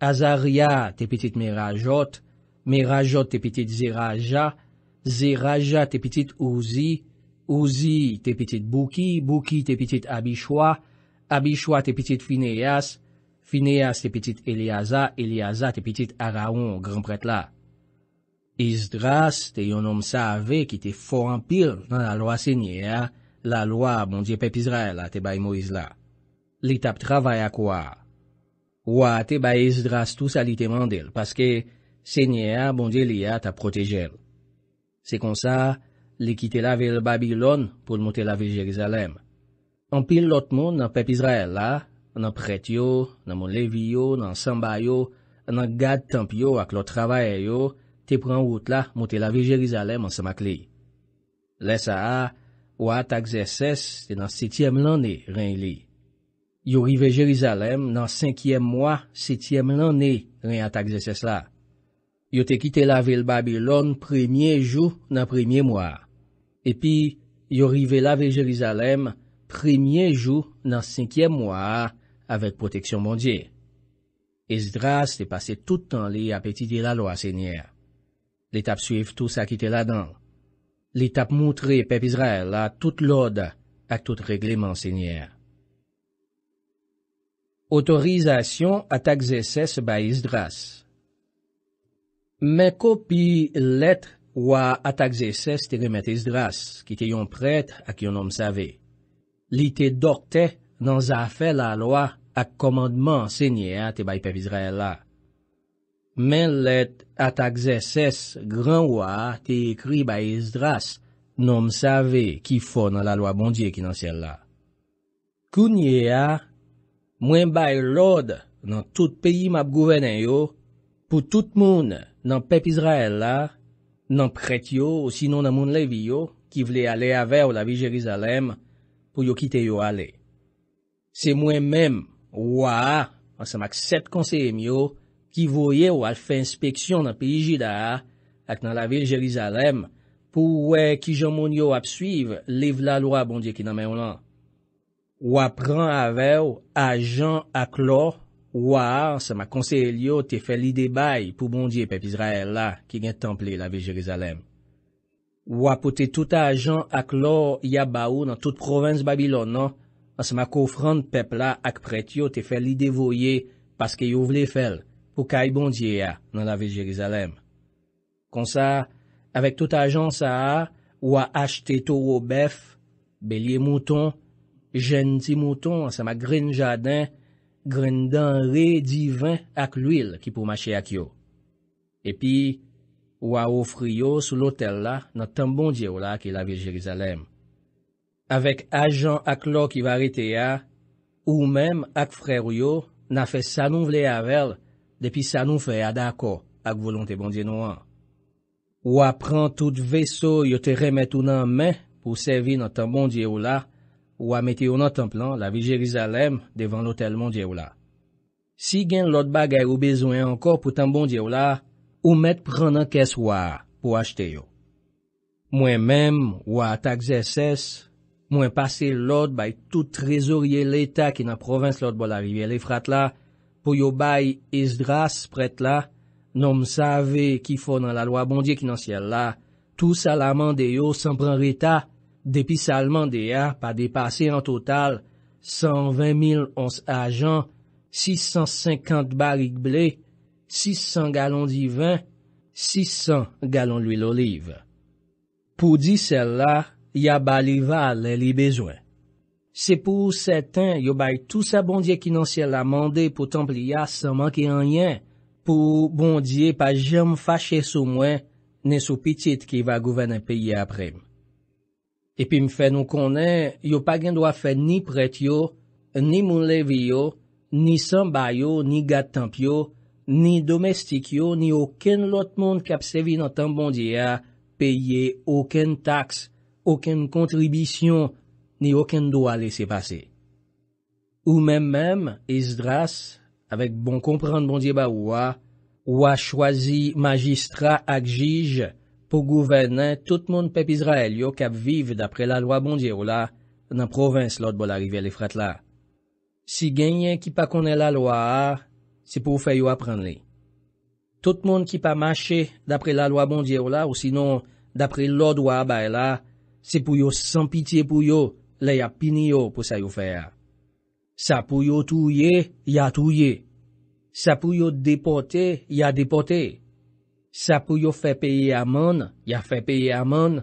Azaria tes petit Merajot. Merajot te pitit Zeraja, Zeraja te pitit Uzi, Uzi te pitit Buki, Buki te pitit Abishwa, Abishwa te pitit Fineyas, Fineyas te pitit Eliyaza, Eliyaza te pitit Araon, granpret la. Izdras te yon om save ki te forampir nan la loa senye, la loa bondye pepizre la, te bay Moiz la. Li tap travay akwa? Ouate bay Izdras tous alite mandel, paske, Senye a, bonde li a, ta protejel. Se kon sa, li kite la ve l'Babylon pou l'monte la ve Jerizalem. An pil lot moun nan pep Izrael la, nan pret yo, nan moun levi yo, nan samba yo, nan gad temp yo ak lo travaye yo, te pran wout la monte la ve Jerizalem an samak li. Le sa a, ou a tak zeses, te nan setyem lane ren li. Yo rive Jerizalem nan senkyem mwa setyem lane ren a tak zeses la. Yo te kite la ve l'Babylon premye jou nan premye mwa, epi yo rive la ve Jerizalem premye jou nan synkye mwa avet poteksyon bondye. Es dras te pase tout an li apetite la lo a sènyer. L'etap suif tous a kite la dan. L'etap moutre pep Israel a tout l'ode ak tout regleman sènyer. Otorizasyon atak zeses bay es dras. Men kopi let wwa atak zeses te remet ez dras ki te yon pret ak yon nom save. Li te dokte nan zafè la lwa ak komandman se nye a te bay pev Izrael la. Men let atak zeses gran wwa te ekri bay ez dras nom save ki fò nan la lwa bondye ki nan sel la. Kounye a, mwen bay lode nan tout peyi map gouvenen yo pou tout mounen. nan pep Izrael la, nan pret yo ou sino nan moun lev yo ki vle ale ave ou la vil Jerizalem pou yo kite yo ale. Se mwen menm, waa, ansemak set konseye myo, ki voye ou alfe inspeksyon nan PIJ da a, ak nan la vil Jerizalem, pou wè ki jan moun yo ap suiv, lev la lwa bondye ki nan menm lan. Wapran ave ou ajan ak lo, Ouwa, sa ma konseye liyo te fe li de bay pou bondye pep Israel la ki gen temple la ve Jerizalem. Ouwa, pou te touta ajan ak lo yabaw nan tout provins Babilon nan, sa ma kofran pep la ak pretyo te fe li devoye paske yo vle fel pou kay bondye ya nan la ve Jerizalem. Konsa, avek touta ajan sa a, ouwa achte towo bef, belye mouton, jen ti mouton sa ma grin jaden, gren dan re divan ak l'uil ki pou mache ak yo. Epi, waw ofri yo sou l'otel la nan tan bondye ou la ki la vil Jerizalem. Awek ajan ak lo ki varete ya, ou men ak frey ryo na fe sanou vle avel, depi sanou fwe ya dako ak volante bondye nou an. Waw pran tout veso yo te remet ou nan men pou sevi nan tan bondye ou la, Ou a mette yo nan tan plan la vil Jerizalem devan lotel mondye ou la. Si gen lot bagay ou bezwen ankor pou tan bondye ou la, ou mette pran nan kes ou a pou achete yo. Mwen menm ou a tak zeses, mwen pase lot bay tout rezorye leta ki nan provins lot bol a rivye le frat la, pou yo bay iz dras pret la, non msave ki fo nan la loa bondye ki nan siel la, tou salaman de yo san pran reta, Depi salman de a, pa depase an total 120.011 ajan, 650 barik ble, 600 galon divan, 600 galon luy l'olive. Po di sel la, ya bali val lè li bezwen. Se pou setan, yo bay tout sa bondye ki nan sel la mande pou templi a sa man ki an yen, pou bondye pa jem fache sou mwen, ne sou pitit ki va gouven an peyi aprem. Epi m fè nou konè, yo pa gen do a fè ni pret yo, ni moun lev yo, ni sanbay yo, ni gat tanp yo, ni domestik yo, ni oken lot moun kap sevi nan tanp bondye a, peye oken taks, oken kontribisyon, ni oken do a lese pase. Ou men men, iz dras, avek bon komprende bondye ba ou a, ou a chwazi magistra ak jij, Po gouvene, tout moun pep Izrael yo kap vive dapre la lwa bondye ou la nan provins lot bol arrive le fret la. Si genyen ki pa kone la lwa a, se pou fe yo aprenle. Tout moun ki pa mache dapre la lwa bondye ou la ou sinon dapre lot wab a ela, se pou yo san pitiye pou yo, le ya pini yo pou sa yo fe a. Sa pou yo touye, ya touye. Sa pou yo depote, ya depote. Sa pou yo fè peye amon, ya fè peye amon.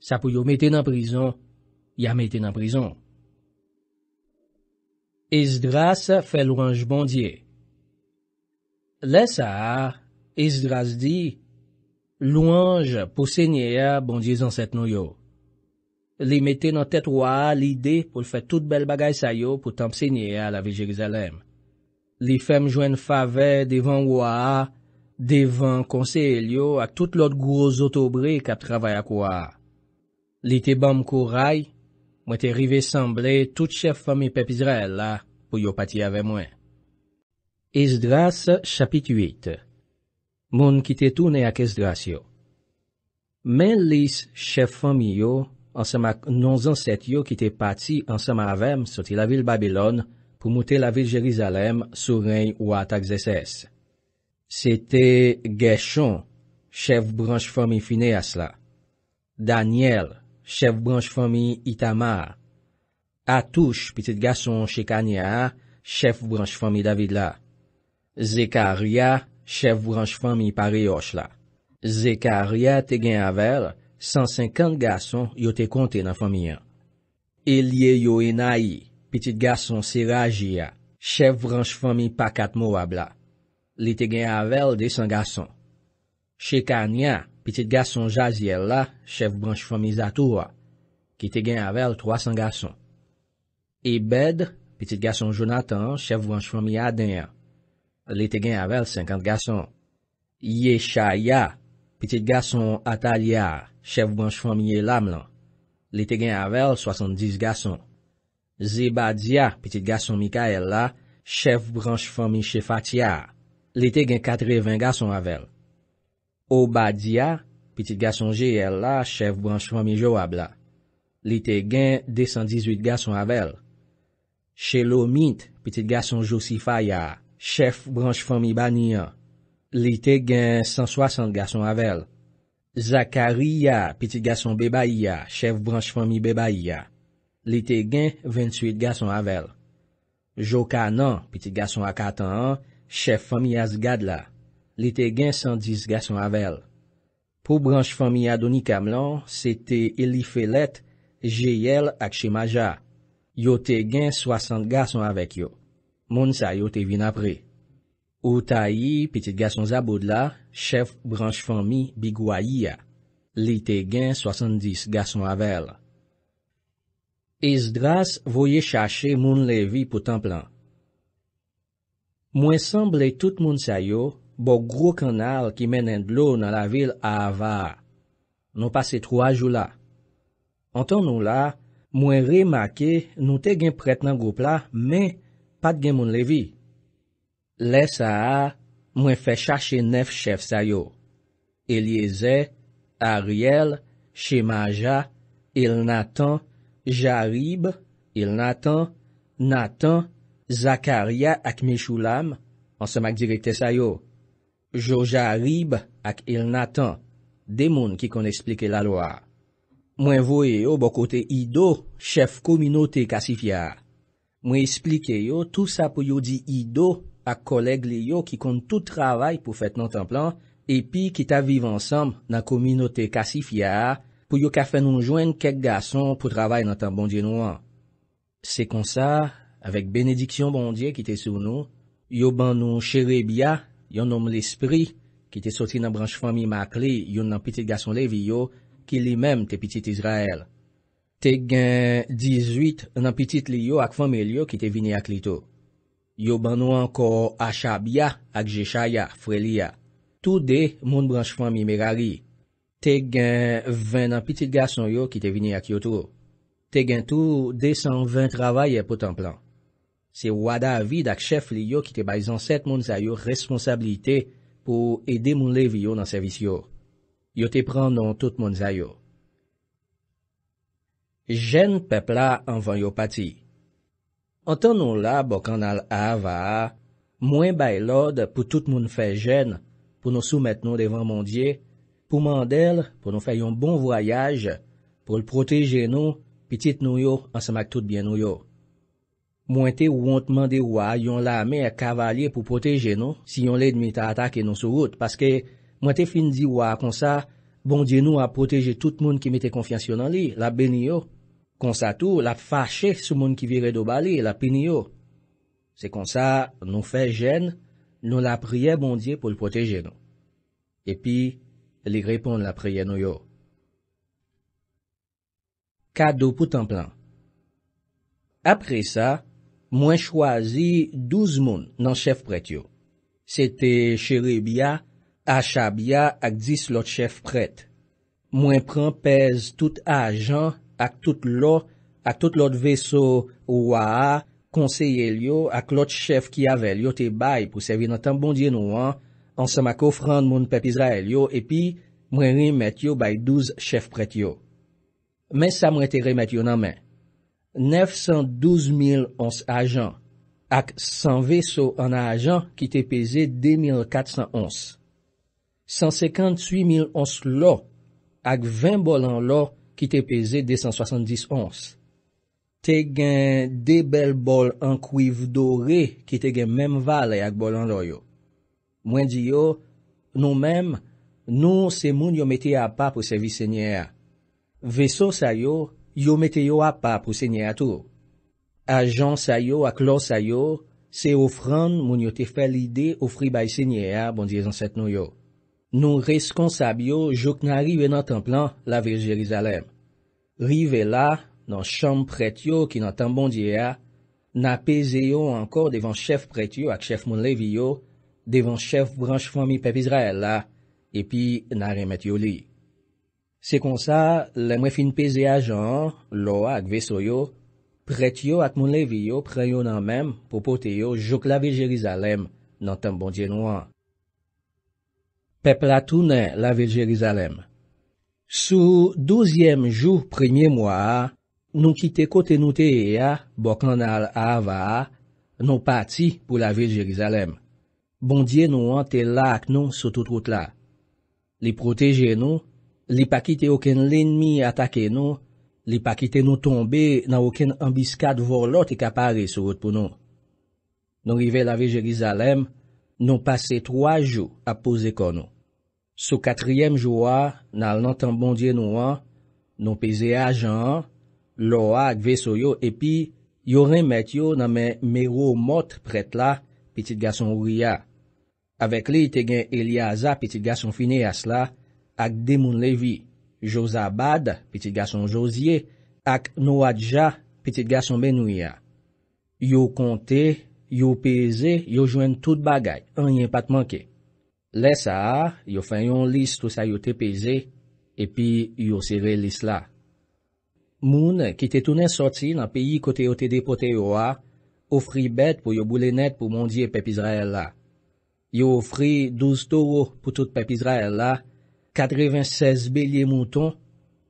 Sa pou yo meten nan prizon, ya meten nan prizon. Esdras fè louange bondye. Le sa a, Esdras di, louange pou sènyè bondye zansèt nou yo. Li meten nan tèt waa lide pou l fè tout bel bagay sa yo pou tamp sènyè la vil Jerizalem. Li fèm jwen fave devan waa. Devan konselyo ak tout lot gwozotobre kap travay ak waa. Li te bom kou ray, mwen te rive samble tout chef fami pep Israel la pou yo pati avè mwen. Esdras chapit 8 Moun ki te toune ak Esdras yo. Men lis chef fami yo ansama non zanset yo ki te pati ansama avèm soti la vil Babylon pou moutè la vil Jerizalem sou reyn wata gzeses. Sete Gèchon, chèv branj fòmi Fineas la. Daniel, chèv branj fòmi Itamar. Atouch, piti gason Chekania, chèv branj fòmi David la. Zekaria, chèv branj fòmi Parios la. Zekaria te gen avel, 150 gason yo te konten nan fòmi an. Elie Yoenay, piti gason Sirajia, chèv branj fòmi Pakatmou abla. Li te gen avel 200 gason. Che Kanyan, piti gason Jaziel la, chev branche fomi Zatoua, ki te gen avel 300 gason. Ebed, piti gason Jonathan, chev branche fomi Adenya, li te gen avel 50 gason. Yeshaya, piti gason Atalia, chev branche fomi Elamlan, li te gen avel 70 gason. Zebadia, piti gason Mikaela, chev branche fomi Shefatia, Li te gen 80 gason avèl. Oba diya, piti gason G.L. la, chef branj fòmi Joab la. Li te gen 218 gason avèl. Che lo mint, piti gason Josifa ya, chef branj fòmi Bani ya. Li te gen 160 gason avèl. Zakari ya, piti gason Beba ya, chef branj fòmi Beba ya. Li te gen 28 gason avèl. Joka nan, piti gason Akatan an, Chef fami a zgad la. Li te gen 110 gason avèl. Po branj fami a doni kam lan, se te Eli Felet, Jeyel ak Che Maja. Yo te gen 60 gason avèk yo. Moun sa yo te vin apre. Ou ta yi, petit gason zaboud la, chef branj fami bigwa yi ya. Li te gen 70 gason avèl. Ez dras voye chache moun levi pou templan. Mwen sanble tout moun sayo, bo gro kanal ki menen dlo nan la vil a ava a. Non pase tro a jou la. Antan nou la, mwen remake nou te gen pretenan goup la, men pat gen moun levi. Le sa a, mwen fe chache nef chef sayo. Elieze, Ariel, Shemaja, Ilnatan, Jarib, Ilnatan, Natan, Zakaria ak Mechoulam, anseman ak direkte sa yo. Joja Rib ak Ilnatan, demoun ki kon esplike la loa. Mwen voye yo bokote Ido, chef kominote Kasifia. Mwen esplike yo, tout sa pou yo di Ido ak kolegle yo ki kon tout travay pou fet nan tan plan, epi ki ta vive ansam nan kominote Kasifia, pou yo ka fen nou jwen kek gason pou travay nan tan bon dienouan. Se kon sa... Avèk benediksyon bondye ki te sou nou, yo ban nou cherebya, yon nom l'espri, ki te soti nan branj fami mak li, yon nan pitit gason lev yo, ki li menm te pitit Izrael. Te gen 18 nan pitit li yo ak fami li yo ki te vini ak li tou. Yo ban nou anko asha bya ak jesha ya, fre li ya. Tou de moun branj fami me gari. Te gen 20 nan pitit gason yo ki te vini ak yo tou. Te gen tou 220 travayè pou tan plan. Se wada avi dak chef li yo ki te bay zanset moun zay yo responsabilite pou ede moun lev yo nan servis yo. Yo te pran non tout moun zay yo. Jen pepla anvan yo pati. Antan nou la bokan al ava, mwen bay lod pou tout moun fe jen pou nou soumet nou devan mondye, pou mandel pou nou fe yon bon voyaj pou l proteje nou, pitit nou yo ansamak tout bien nou yo. Mwen te wont mande wwa yon la me a kavalie pou proteje nou si yon le dmit a atake nou sou gout. Paske mwen te fin di wwa konsa, bondye nou a proteje tout moun ki mete konfiansyon nan li, la beni yo. Konsa tou, la fache sou moun ki vire do bali, la pini yo. Se konsa, nou fe jen, nou la priye bondye pou l'proteje nou. Epi, li repon la priye nou yo. Kado pou templan Apre sa, Mwen chwazi douz moun nan chef pret yo. Sete cherebya, asha bya ak dis lot chef pret. Mwen pren pez tout ajan ak tout lot, ak tout lot veso ouwaa, konseye liyo ak lot chef ki ave liyo te bay pou sevi nan tan bondye nou an, an sema kofran moun pepiz la el yo epi mwen rimet yo bay douz chef pret yo. Men sa mwen te rimet yo nan men. 912 000 ons ajan ak 100 veso an ajan ki te peze 2400 ons. 158 000 ons lo ak 20 bol an lo ki te peze 271 ons. Te gen 2 bel bol an kuiv do re ki te gen menm vale ak bol an lo yo. Mwen di yo, nou menm, nou se moun yo meti a pa pou servis se nye a. Veso sa yo. yo meteyo apap ou senye atou. Ajan sayo ak lor sayo, se ofran moun yote fel ide ofri bay senye a, bondye zanset nou yo. Nou reskonsab yo jok nan rive nan templan la vej Jerizalem. Rive la, nan chanm pret yo ki nan tan bondye a, nan peze yo ankor devan chef pret yo ak chef moun lev yo, devan chef branj fami pep Izrael la, e pi nan remet yo li. Se kon sa, lemwe fin peze a jan, lo ak ve so yo, pret yo ak moun levi yo preyo nan menm pou pote yo jok la vil Jerizalem nan tem bondye nou an. Pep la toune la vil Jerizalem. Sou douzyem jou premye mwa, nou kite kote nou te e ya, bok nan al ava, nou pati pou la vil Jerizalem. Bondye nou an te lak nou sou tout route la. Li proteje nou, Li pa ki te oken lenmi atake nou, li pa ki te nou tombe nan oken ambiskade vor lote kapare sou wot pou nou. Nou rive lave Jerizalem, nou pase 3 jou apose kon nou. Sou 4e jou a, nan lantan bondye nou an, nou peze a jan, lo a gve so yo, epi yore met yo nan men mero motre pret la, pitit gason ou ria. Awek li te gen Eliaza pitit gason fine as la. ak de moun levi, Jozabad, pitit gason Josye, ak Nouadja, pitit gason Benouya. Yo konte, yo peze, yo jwen tout bagay, anye pat manke. Lesa, yo fanyon lis tout sa yo te peze, epi yo sire lis la. Moun ki te tounen soti nan peyi kote yo te depote yo a, ofri bet pou yo boulenet pou mondye pepizra el la. Yo ofri douz towo pou tout pepizra el la, 96 belye mouton,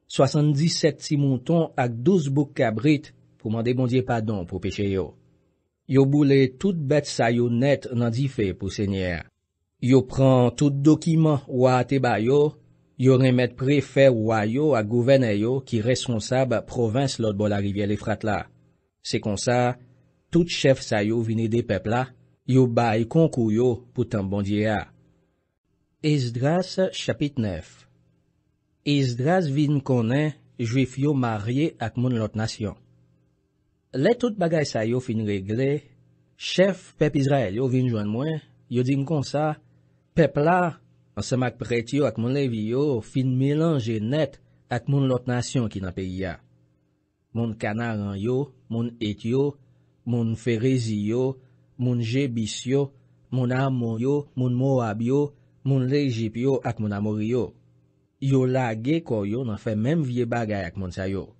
77 si mouton ak 12 bouk kabrit pou mande bondye padon pou peche yo. Yo boule tout bet sayo net nan di fe pou senyer. Yo pran tout dokiman wa ate bayo, yo remet prefe wayo ak gouvene yo ki resonsab province lot bol a rivye le frat la. Se konsa, tout chef sayo vine de pepla, yo bayi konkou yo pou tan bondye ya. Esdras chapit 9 Esdras vin konen jwif yo marye ak moun lot nasyon. Le tout bagay sa yo fin regle, chef pep Israel yo vin jwen mwen, yo din kon sa, pep la, ansemak pret yo ak moun levi yo, fin milanje net ak moun lot nasyon ki nan pe ya. Moun kanaran yo, moun et yo, moun ferizi yo, moun jebis yo, moun ammou yo, moun mou abyo, Moun lejip yo ak moun amori yo. Yo lage kor yo nan fe menm vie bagay ak moun sa yo.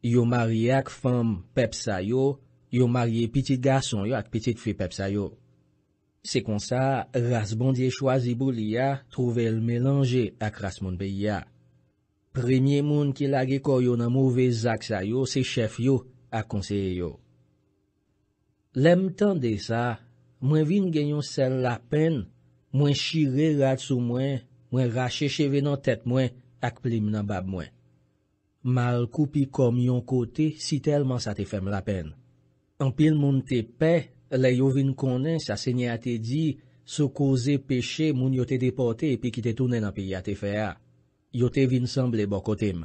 Yo marye ak fam pep sa yo. Yo marye pitit gason yo ak pitit fi pep sa yo. Se kon sa, rase bondye chwazi bou li ya, trove el menanje ak rase moun be ya. Premye moun ki lage kor yo nan mou vezak sa yo, se chef yo ak konseye yo. Lem tan de sa, mwen vin genyon sel la penn Mwen shire rad sou mwen, mwen rache cheve nan tet mwen, ak plim nan bab mwen. Mal koupi kom yon kote, si telman sa te fem la pen. An pil moun te pe, le yo vin konen sa senye a te di, so koze peche moun yo te depote epi ki te tonen an pi ya te fe a. Yo te vin semble bokotem.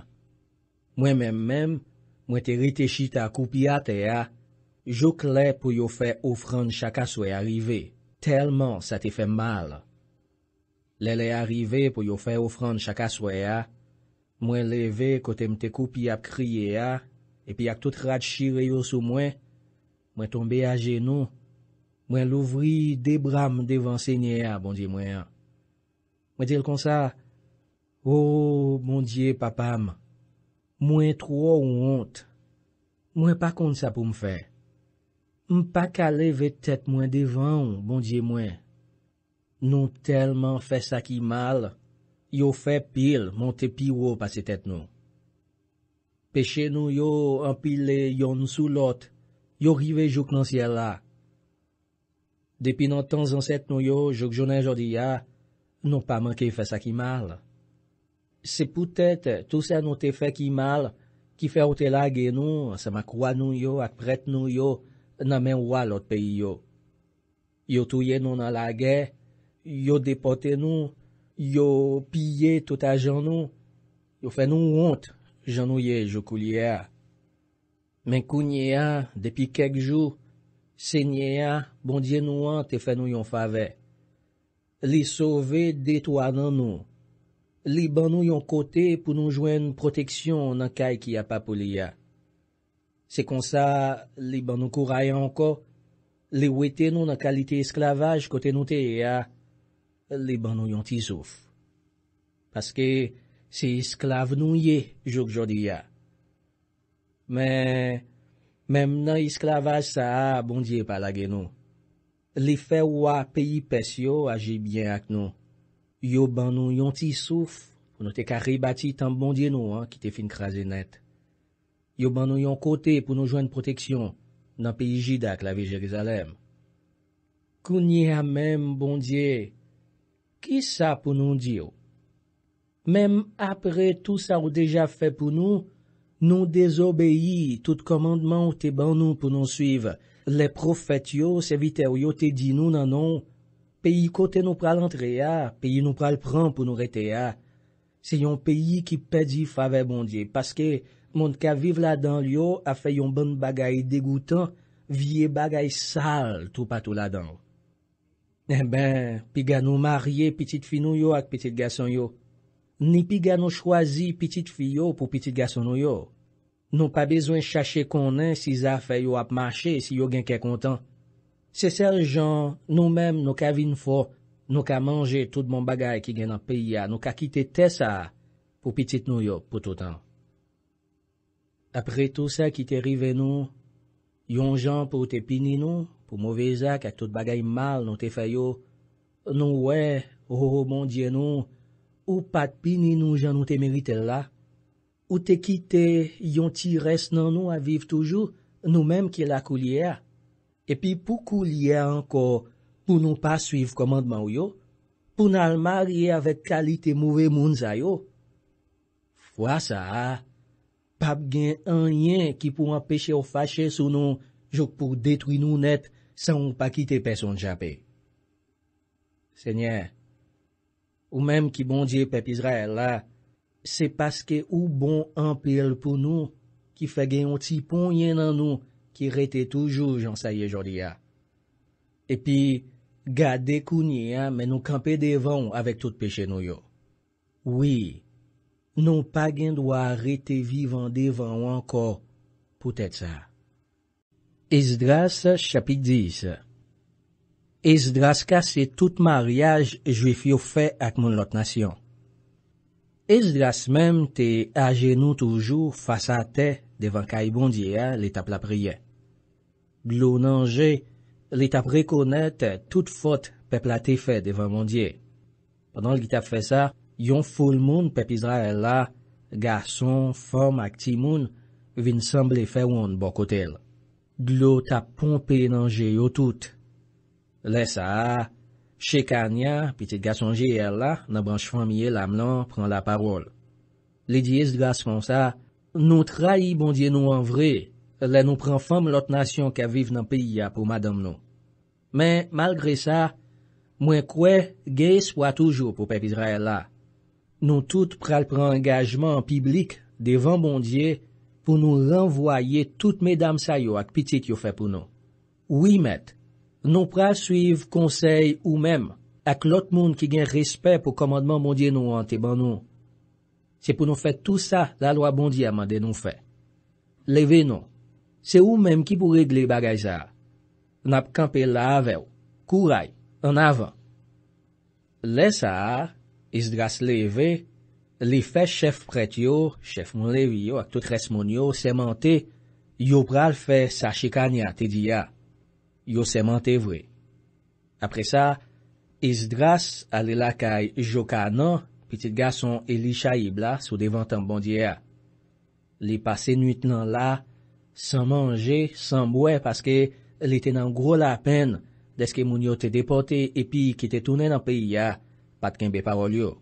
Mwen men men, mwen te rite chi ta koupi a te a, jok le pou yo fe ofran chaka swè yari e vey. Tellman sa te fè mal. Lele arive pou yo fè ofran chaka swè a, mwen leve kote mte koupi ap kriye a, epi ak tout rad chire yo sou mwen, mwen tombe a genou, mwen louvri debra m devan sènyè a, bon di mwen. Mwen dil kon sa, o, oh, bon diye papam, mwen tro ou ont, mwen pa kont sa pou m fè. Mpa kale ve tet mwen devan, bon diye mwen. Non telman fe sak imal, yo fe pil, mante pi wo pase tet nou. Peche nou yo, anpile yon sou lot, yo rive jok nan siya la. Depi nan tan zanset nou yo, jok jone jodi ya, non pa manke fe sak imal. Se poutet, tou se anote fe ki mal, ki fe ote la gen nou, se ma kwa nou yo, ak pret nou yo, nan men wwa lot peyi yo. Yo touye nou nan lage, yo depote nou, yo pye touta jan nou, yo fè nou wont jan nou ye jokou liye a. Men kou nye a depi kek jou, se nye a bondye nou wont e fè nou yon fave. Li sove detwa nan nou. Li ban nou yon kote pou nou jwen proteksyon nan kay ki apapou liye a. Se kon sa, li ban nou kou rayan anko, li wete nou nan kalite esklavaj kote nou te e ya, li ban nou yon ti souf. Paske, se esklav nou ye, jouk jodi ya. Men, menm nan esklavaj sa a, bondye pala gen nou. Li fe wwa peyi pes yo, aji bien ak nou. Yo ban nou yon ti souf, nou te ka ribati tan bondye nou an, ki te fin krasen net. Yo ban nou yon kote pou nou jwenn proteksyon nan peyi jida ak la vie Jerizalem. Kounye a men bon die, ki sa pou nou di yo? Men apre tou sa ou deja fe pou nou, nou dezobeyi tout komandman ou te ban nou pou nou suiv. Le profet yo se vite ou yo te di nou nan nou. Peyi kote nou pral antre ya, peyi nou pral pran pou nou rete ya. Se yon peyi ki pedi fave bon die, paske... Moun ka vive la dan li yo a fe yon bon bagay degoutan, vie bagay sal tou patou la dan. E ben, pi gano marye pitit fi nou yo ak pitit gason yo. Ni pi gano chwazi pitit fi yo pou pitit gason nou yo. Nou pa bezwen chache konen si za fe yo ap mache si yo gen ke kontan. Se ser jan nou menm nou ka vin fo, nou ka manje tout bon bagay ki gen an pi ya. Nou ka kite te sa pou pitit nou yo pou tout an. apre tou sa ki te rive nou, yon jan pou te pini nou, pou mouvezak, ak tout bagay mal nou te fay yo, nou we, ou oh, ou oh, oh, moun diye nou, ou pat pini nou jan nou te merite la, ou te kite yon ti res nan nou a viv toujou, nou menm ki la kou liye a, epi pou kou liye anko, pou nou pa suif komandman yo, pou nan al mar ye avet kalite mouve moun zay yo, fwa sa a, Pab gen an yen ki pou an peche ou fache sou nou jok pou detwi nou net san ou pa kite peson jappe. Senye, ou menm ki bon diye pepizre la, se paske ou bon an pil pou nou ki fe gen yon ti pon yen nan nou ki rete toujou jan saye jodi ya. Epi, ga dekouni ya men nou kampe devan avèk tout peche nou yo. Oui. Nou pa gen dwa rete vivan devan wanko, poutet sa. Es dras chapik 10 Es dras kase tout maryaj jwe fyo fe ak moun lot nasyon. Es dras menm te aje nou toujou fasa te devan kay bondye a leta plapriye. Glou nanje, leta prekone te tout fote pepla te fe devan bondye. Pendan li tap fe sa, Yon foul moun pepizra el la, gason, fom ak ti moun, vin samble fe woun bokotel. Glot ap pompe nan je yo tout. Le sa, che kanya, piti gason je el la, nan branj fomye lam lan, pran la parol. Le diyes gason sa, nou trahi bondye nou an vre, le nou pran fom lot nasyon ke vive nan piya pou madam nou. Men, malgre sa, mwen kwe, gey spwa toujou pou pepizra el la. Nou tout pral pral engajman an piblik devan bondye pou nou renvoye tout medam sa yo ak piti ki yo fe pou nou. Ou imet, nou pral suiv konsey ou men ak lot moun ki gen respet pou komandman bondye nou an te ban nou. Se pou nou fe tout sa la loa bondye a mande nou fe. Leve nou. Se ou men ki pou regle bagaj sa. Nap kampe la avew. Kou ray. An avan. Le sa a. Is dras leve, li fe chef pret yo, chef moun leve yo, ak tout res moun yo, seman te, yo pral fe sa chikanya te diya. Yo seman te vwe. Apre sa, is dras ale lakay jokan nan, pitit gason Eli Chayib la, sou devan tan bondyea. Li pase nuit nan la, san manje, san mwen, paske li tenan gro la pen deske moun yo te depote epi ki te tune nan peyi ya. Patken be parol yo.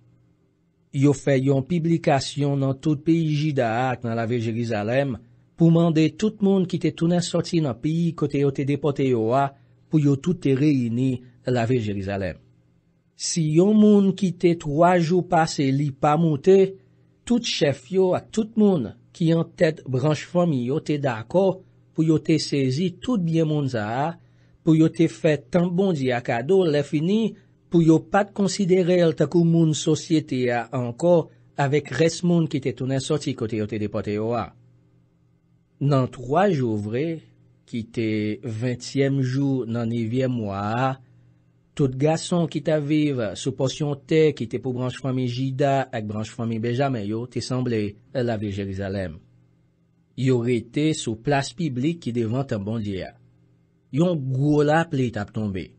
Yo fe yon publikasyon nan tout piyi ji da ak nan lave Jerizalem, pou mande tout moun ki te tounen soti nan piyi kote yo te depote yo a, pou yo tout te reyini nan lave Jerizalem. Si yon moun ki te 3 jou pase li pa mouti, tout chef yo ak tout moun ki yon tet branj fami yo te dako, pou yo te sezi tout biye moun za a, pou yo te fet tan bon di akado le fini, pou yo pat konsidere el takou moun sosyete ya anko avek res moun ki te tonen soti kote yo te depote yo a. Nan 3 Jouvre, ki te 20e jou nan 9e mwa, tout gason ki ta vive sou porsyon te ki te pou branj fami Jida ak branj fami Benjamin yo te sanble la Viljerizalem. Yo rete sou plas piblik ki devan ta bondye ya. Yon gwo la ple tap tombe.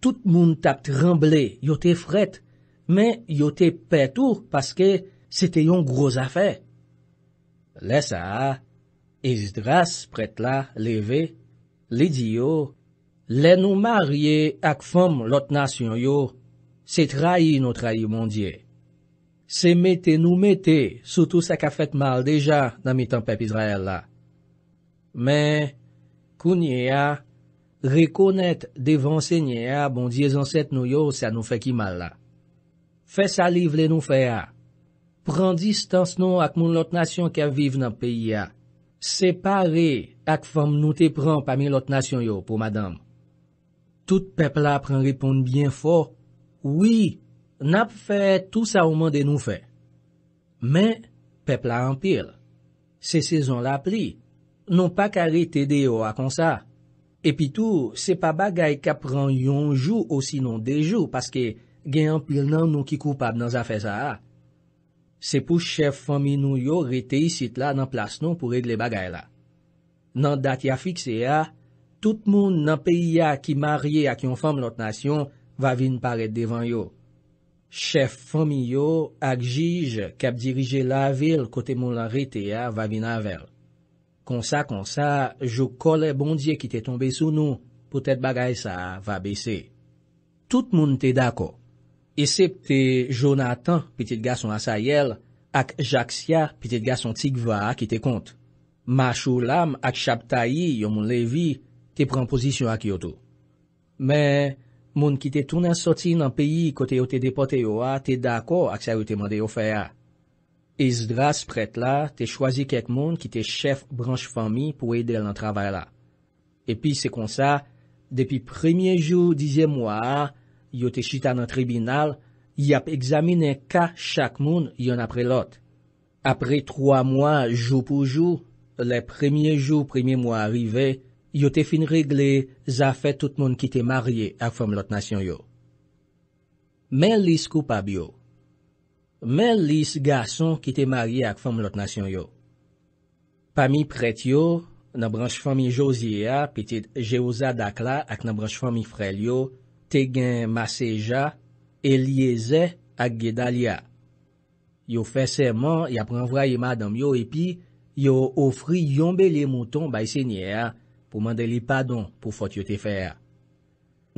Tout moun tap tremble yote fret, men yote pet ou paske sete yon groz afè. Lè sa, ez dras pret la leve, lè di yo, lè nou marye ak fom lot nasyon yo, se trahi nou trahi mondye. Se mette nou mette, sotou se ka fet mal deja nan mitan pep Izrael la. Men, kounye a, Rekonnet devansenye a bondye zanset nou yo sa nou fe ki mal la. Fe saliv le nou fe a. Pren distans nou ak moun lotnasyon ke vive nan peyi a. Separe ak fom nou te pren pamin lotnasyon yo pou madame. Tout pepla pren ripon bien fo. Oui, nap fe tout sa ouman de nou fe. Men, pepla anpil. Se sezon la pli, nou pa kare te de yo akonsa. Epi tou, se pa bagay ka pran yon jou osi non de jou, paske gen anpil nan nou ki koupab nan zafè sa a. Se pou chef fami nou yo rete yisit la nan plas non pou regle bagay la. Nan dat ya fikse a, tout moun nan peyi a ki marye ak yon fam lot nasyon va vin paret devan yo. Chef fami yo ak jij ke ap dirije la vil kote moun la rete a va vin avel. Kon sa kon sa, jou kole bondye ki te tombe sou nou, pou tèt bagay sa va bese. Tout moun te dako, esep te Jonathan, pitit gason Asayel, ak Jaksia, pitit gason Tigva, ki te kont. Ma Choulam ak Chabtayi, yon moun Levi, te pren pozisyon ak Yotou. Men, moun ki te tonen soti nan peyi kote yo te depote yo a, te dako ak sa yo te mande yo faya. Es dras pret la, te chwazi kek moun ki te chef branche fami pou edel nan travay la. Epi se kon sa, depi premye jou dizye mwa, yo te chitan nan tribinal, yap examine ka chak moun yon apre lot. Apre 3 mwa jou pou jou, le premye jou premye mwa arive, yo te fin regle za fe tout moun ki te marye ak fom lot nasyon yo. Men lis koupa biyo. men lis gason ki te marye ak fom lotnasyon yo. Pami pret yo, nan branj fomi Josie a, pitit Jeouza Dakla ak nan branj fomi Frel yo, te gen Maseja, Elieze ak Gedalia. Yo fese man, ya pranvraye madam yo, epi yo ofri yonbe le mouton baysenye a, pou mande li padon pou fote yo te fere.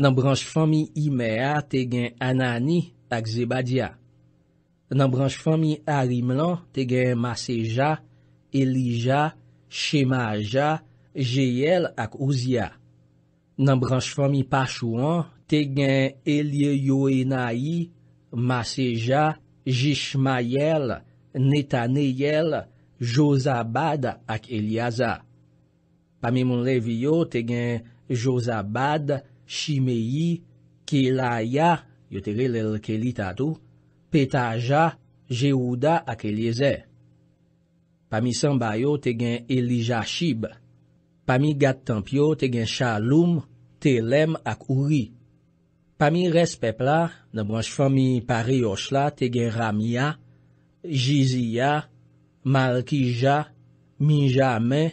Nan branj fomi Imea te gen Anani ak Zebadia. Nan branj fami Arimlan, te gen Maséja, Elija, Chemaja, Jeyel ak Uziya. Nan branj fami Pachouan, te gen Elie Yoenayi, Maséja, Jishmayel, Netaneyel, Josabad ak Eliyaza. Pamimoun lev yo te gen Josabad, Chimeyi, Kelaya, yo te gen lel Kelita tou. Petaja, Jeouda ak Elieze. Pami Sanbayo te gen Elija Chib. Pami Gatampyo te gen Shaloum, Telem ak Uri. Pami Respepla, nan branjfami Pariosla te gen Ramia, Jizia, Malkija, Minjame,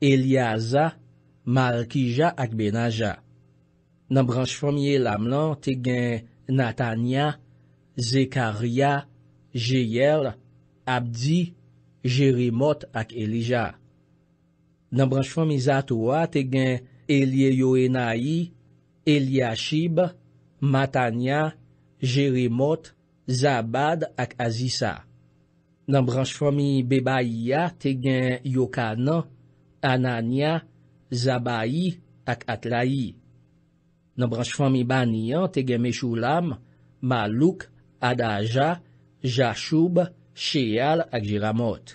Eliaza, Malkija ak Benaja. Nan branjfami Elamlan te gen Natanya, Zekaria, Jeyel, Abdi, Jerimot ak Elija. Nan branjfami Zatoua te gen Elie Yoenayi, Eliashib, Matanya, Jerimot, Zabad ak Azisa. Nan branjfami Bebaya te gen Yokana, Ananya, Zabayi, ak Atlayi. Nan branjfami Banyan te gen Meshoulam, Malouk, Adaja, Jashoub, Cheyal ak Jiramot.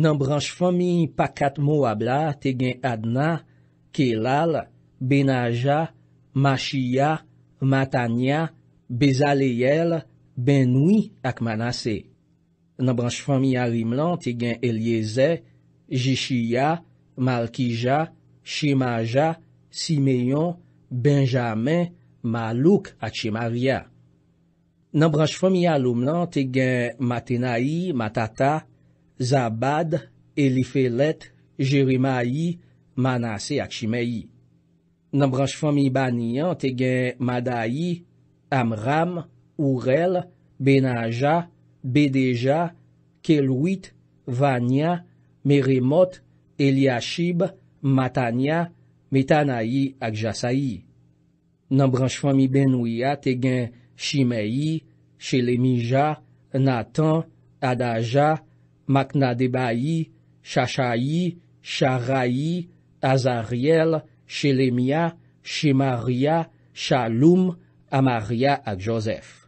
Nan branj fami pakat mou abla te gen Adna, Kelal, Benaja, Mashiya, Matanya, Bezaleyel, Benoui ak Manase. Nan branj fami Arimlan te gen Elieze, Jishya, Malkija, Chimaja, Simeyon, Benjamin, Malouk ak Chimaria. Nan branj fami aloum lan te gen Matenayi, Matata, Zabad, Elifelet, Jerimayi, Manase ak Chimayi. Nan branj fami baniyan te gen Madayi, Amram, Urel, Benaja, Bedeja, Kelwit, Vanya, Merimot, Eliashib, Matanya, Metanayi ak Jasaayi. Nan branj fami benouya te gen Chimeyi, Chelemija, Nathan, Adaja, Maknadebayi, Chachayi, Charayi, Azariel, Chelemia, Chemaria, Chaloum, Amaria ak Josef.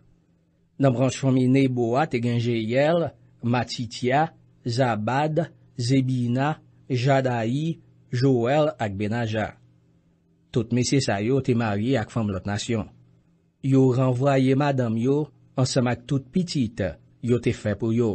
Nambran chwami neboa te genje yel, Matitya, Zabad, Zebina, Jadayi, Joel ak Benaja. Tout mesi sayo te marye ak fam lotnasyon. yo renvoye madam yo ansamak tout pitit yo te fe pou yo.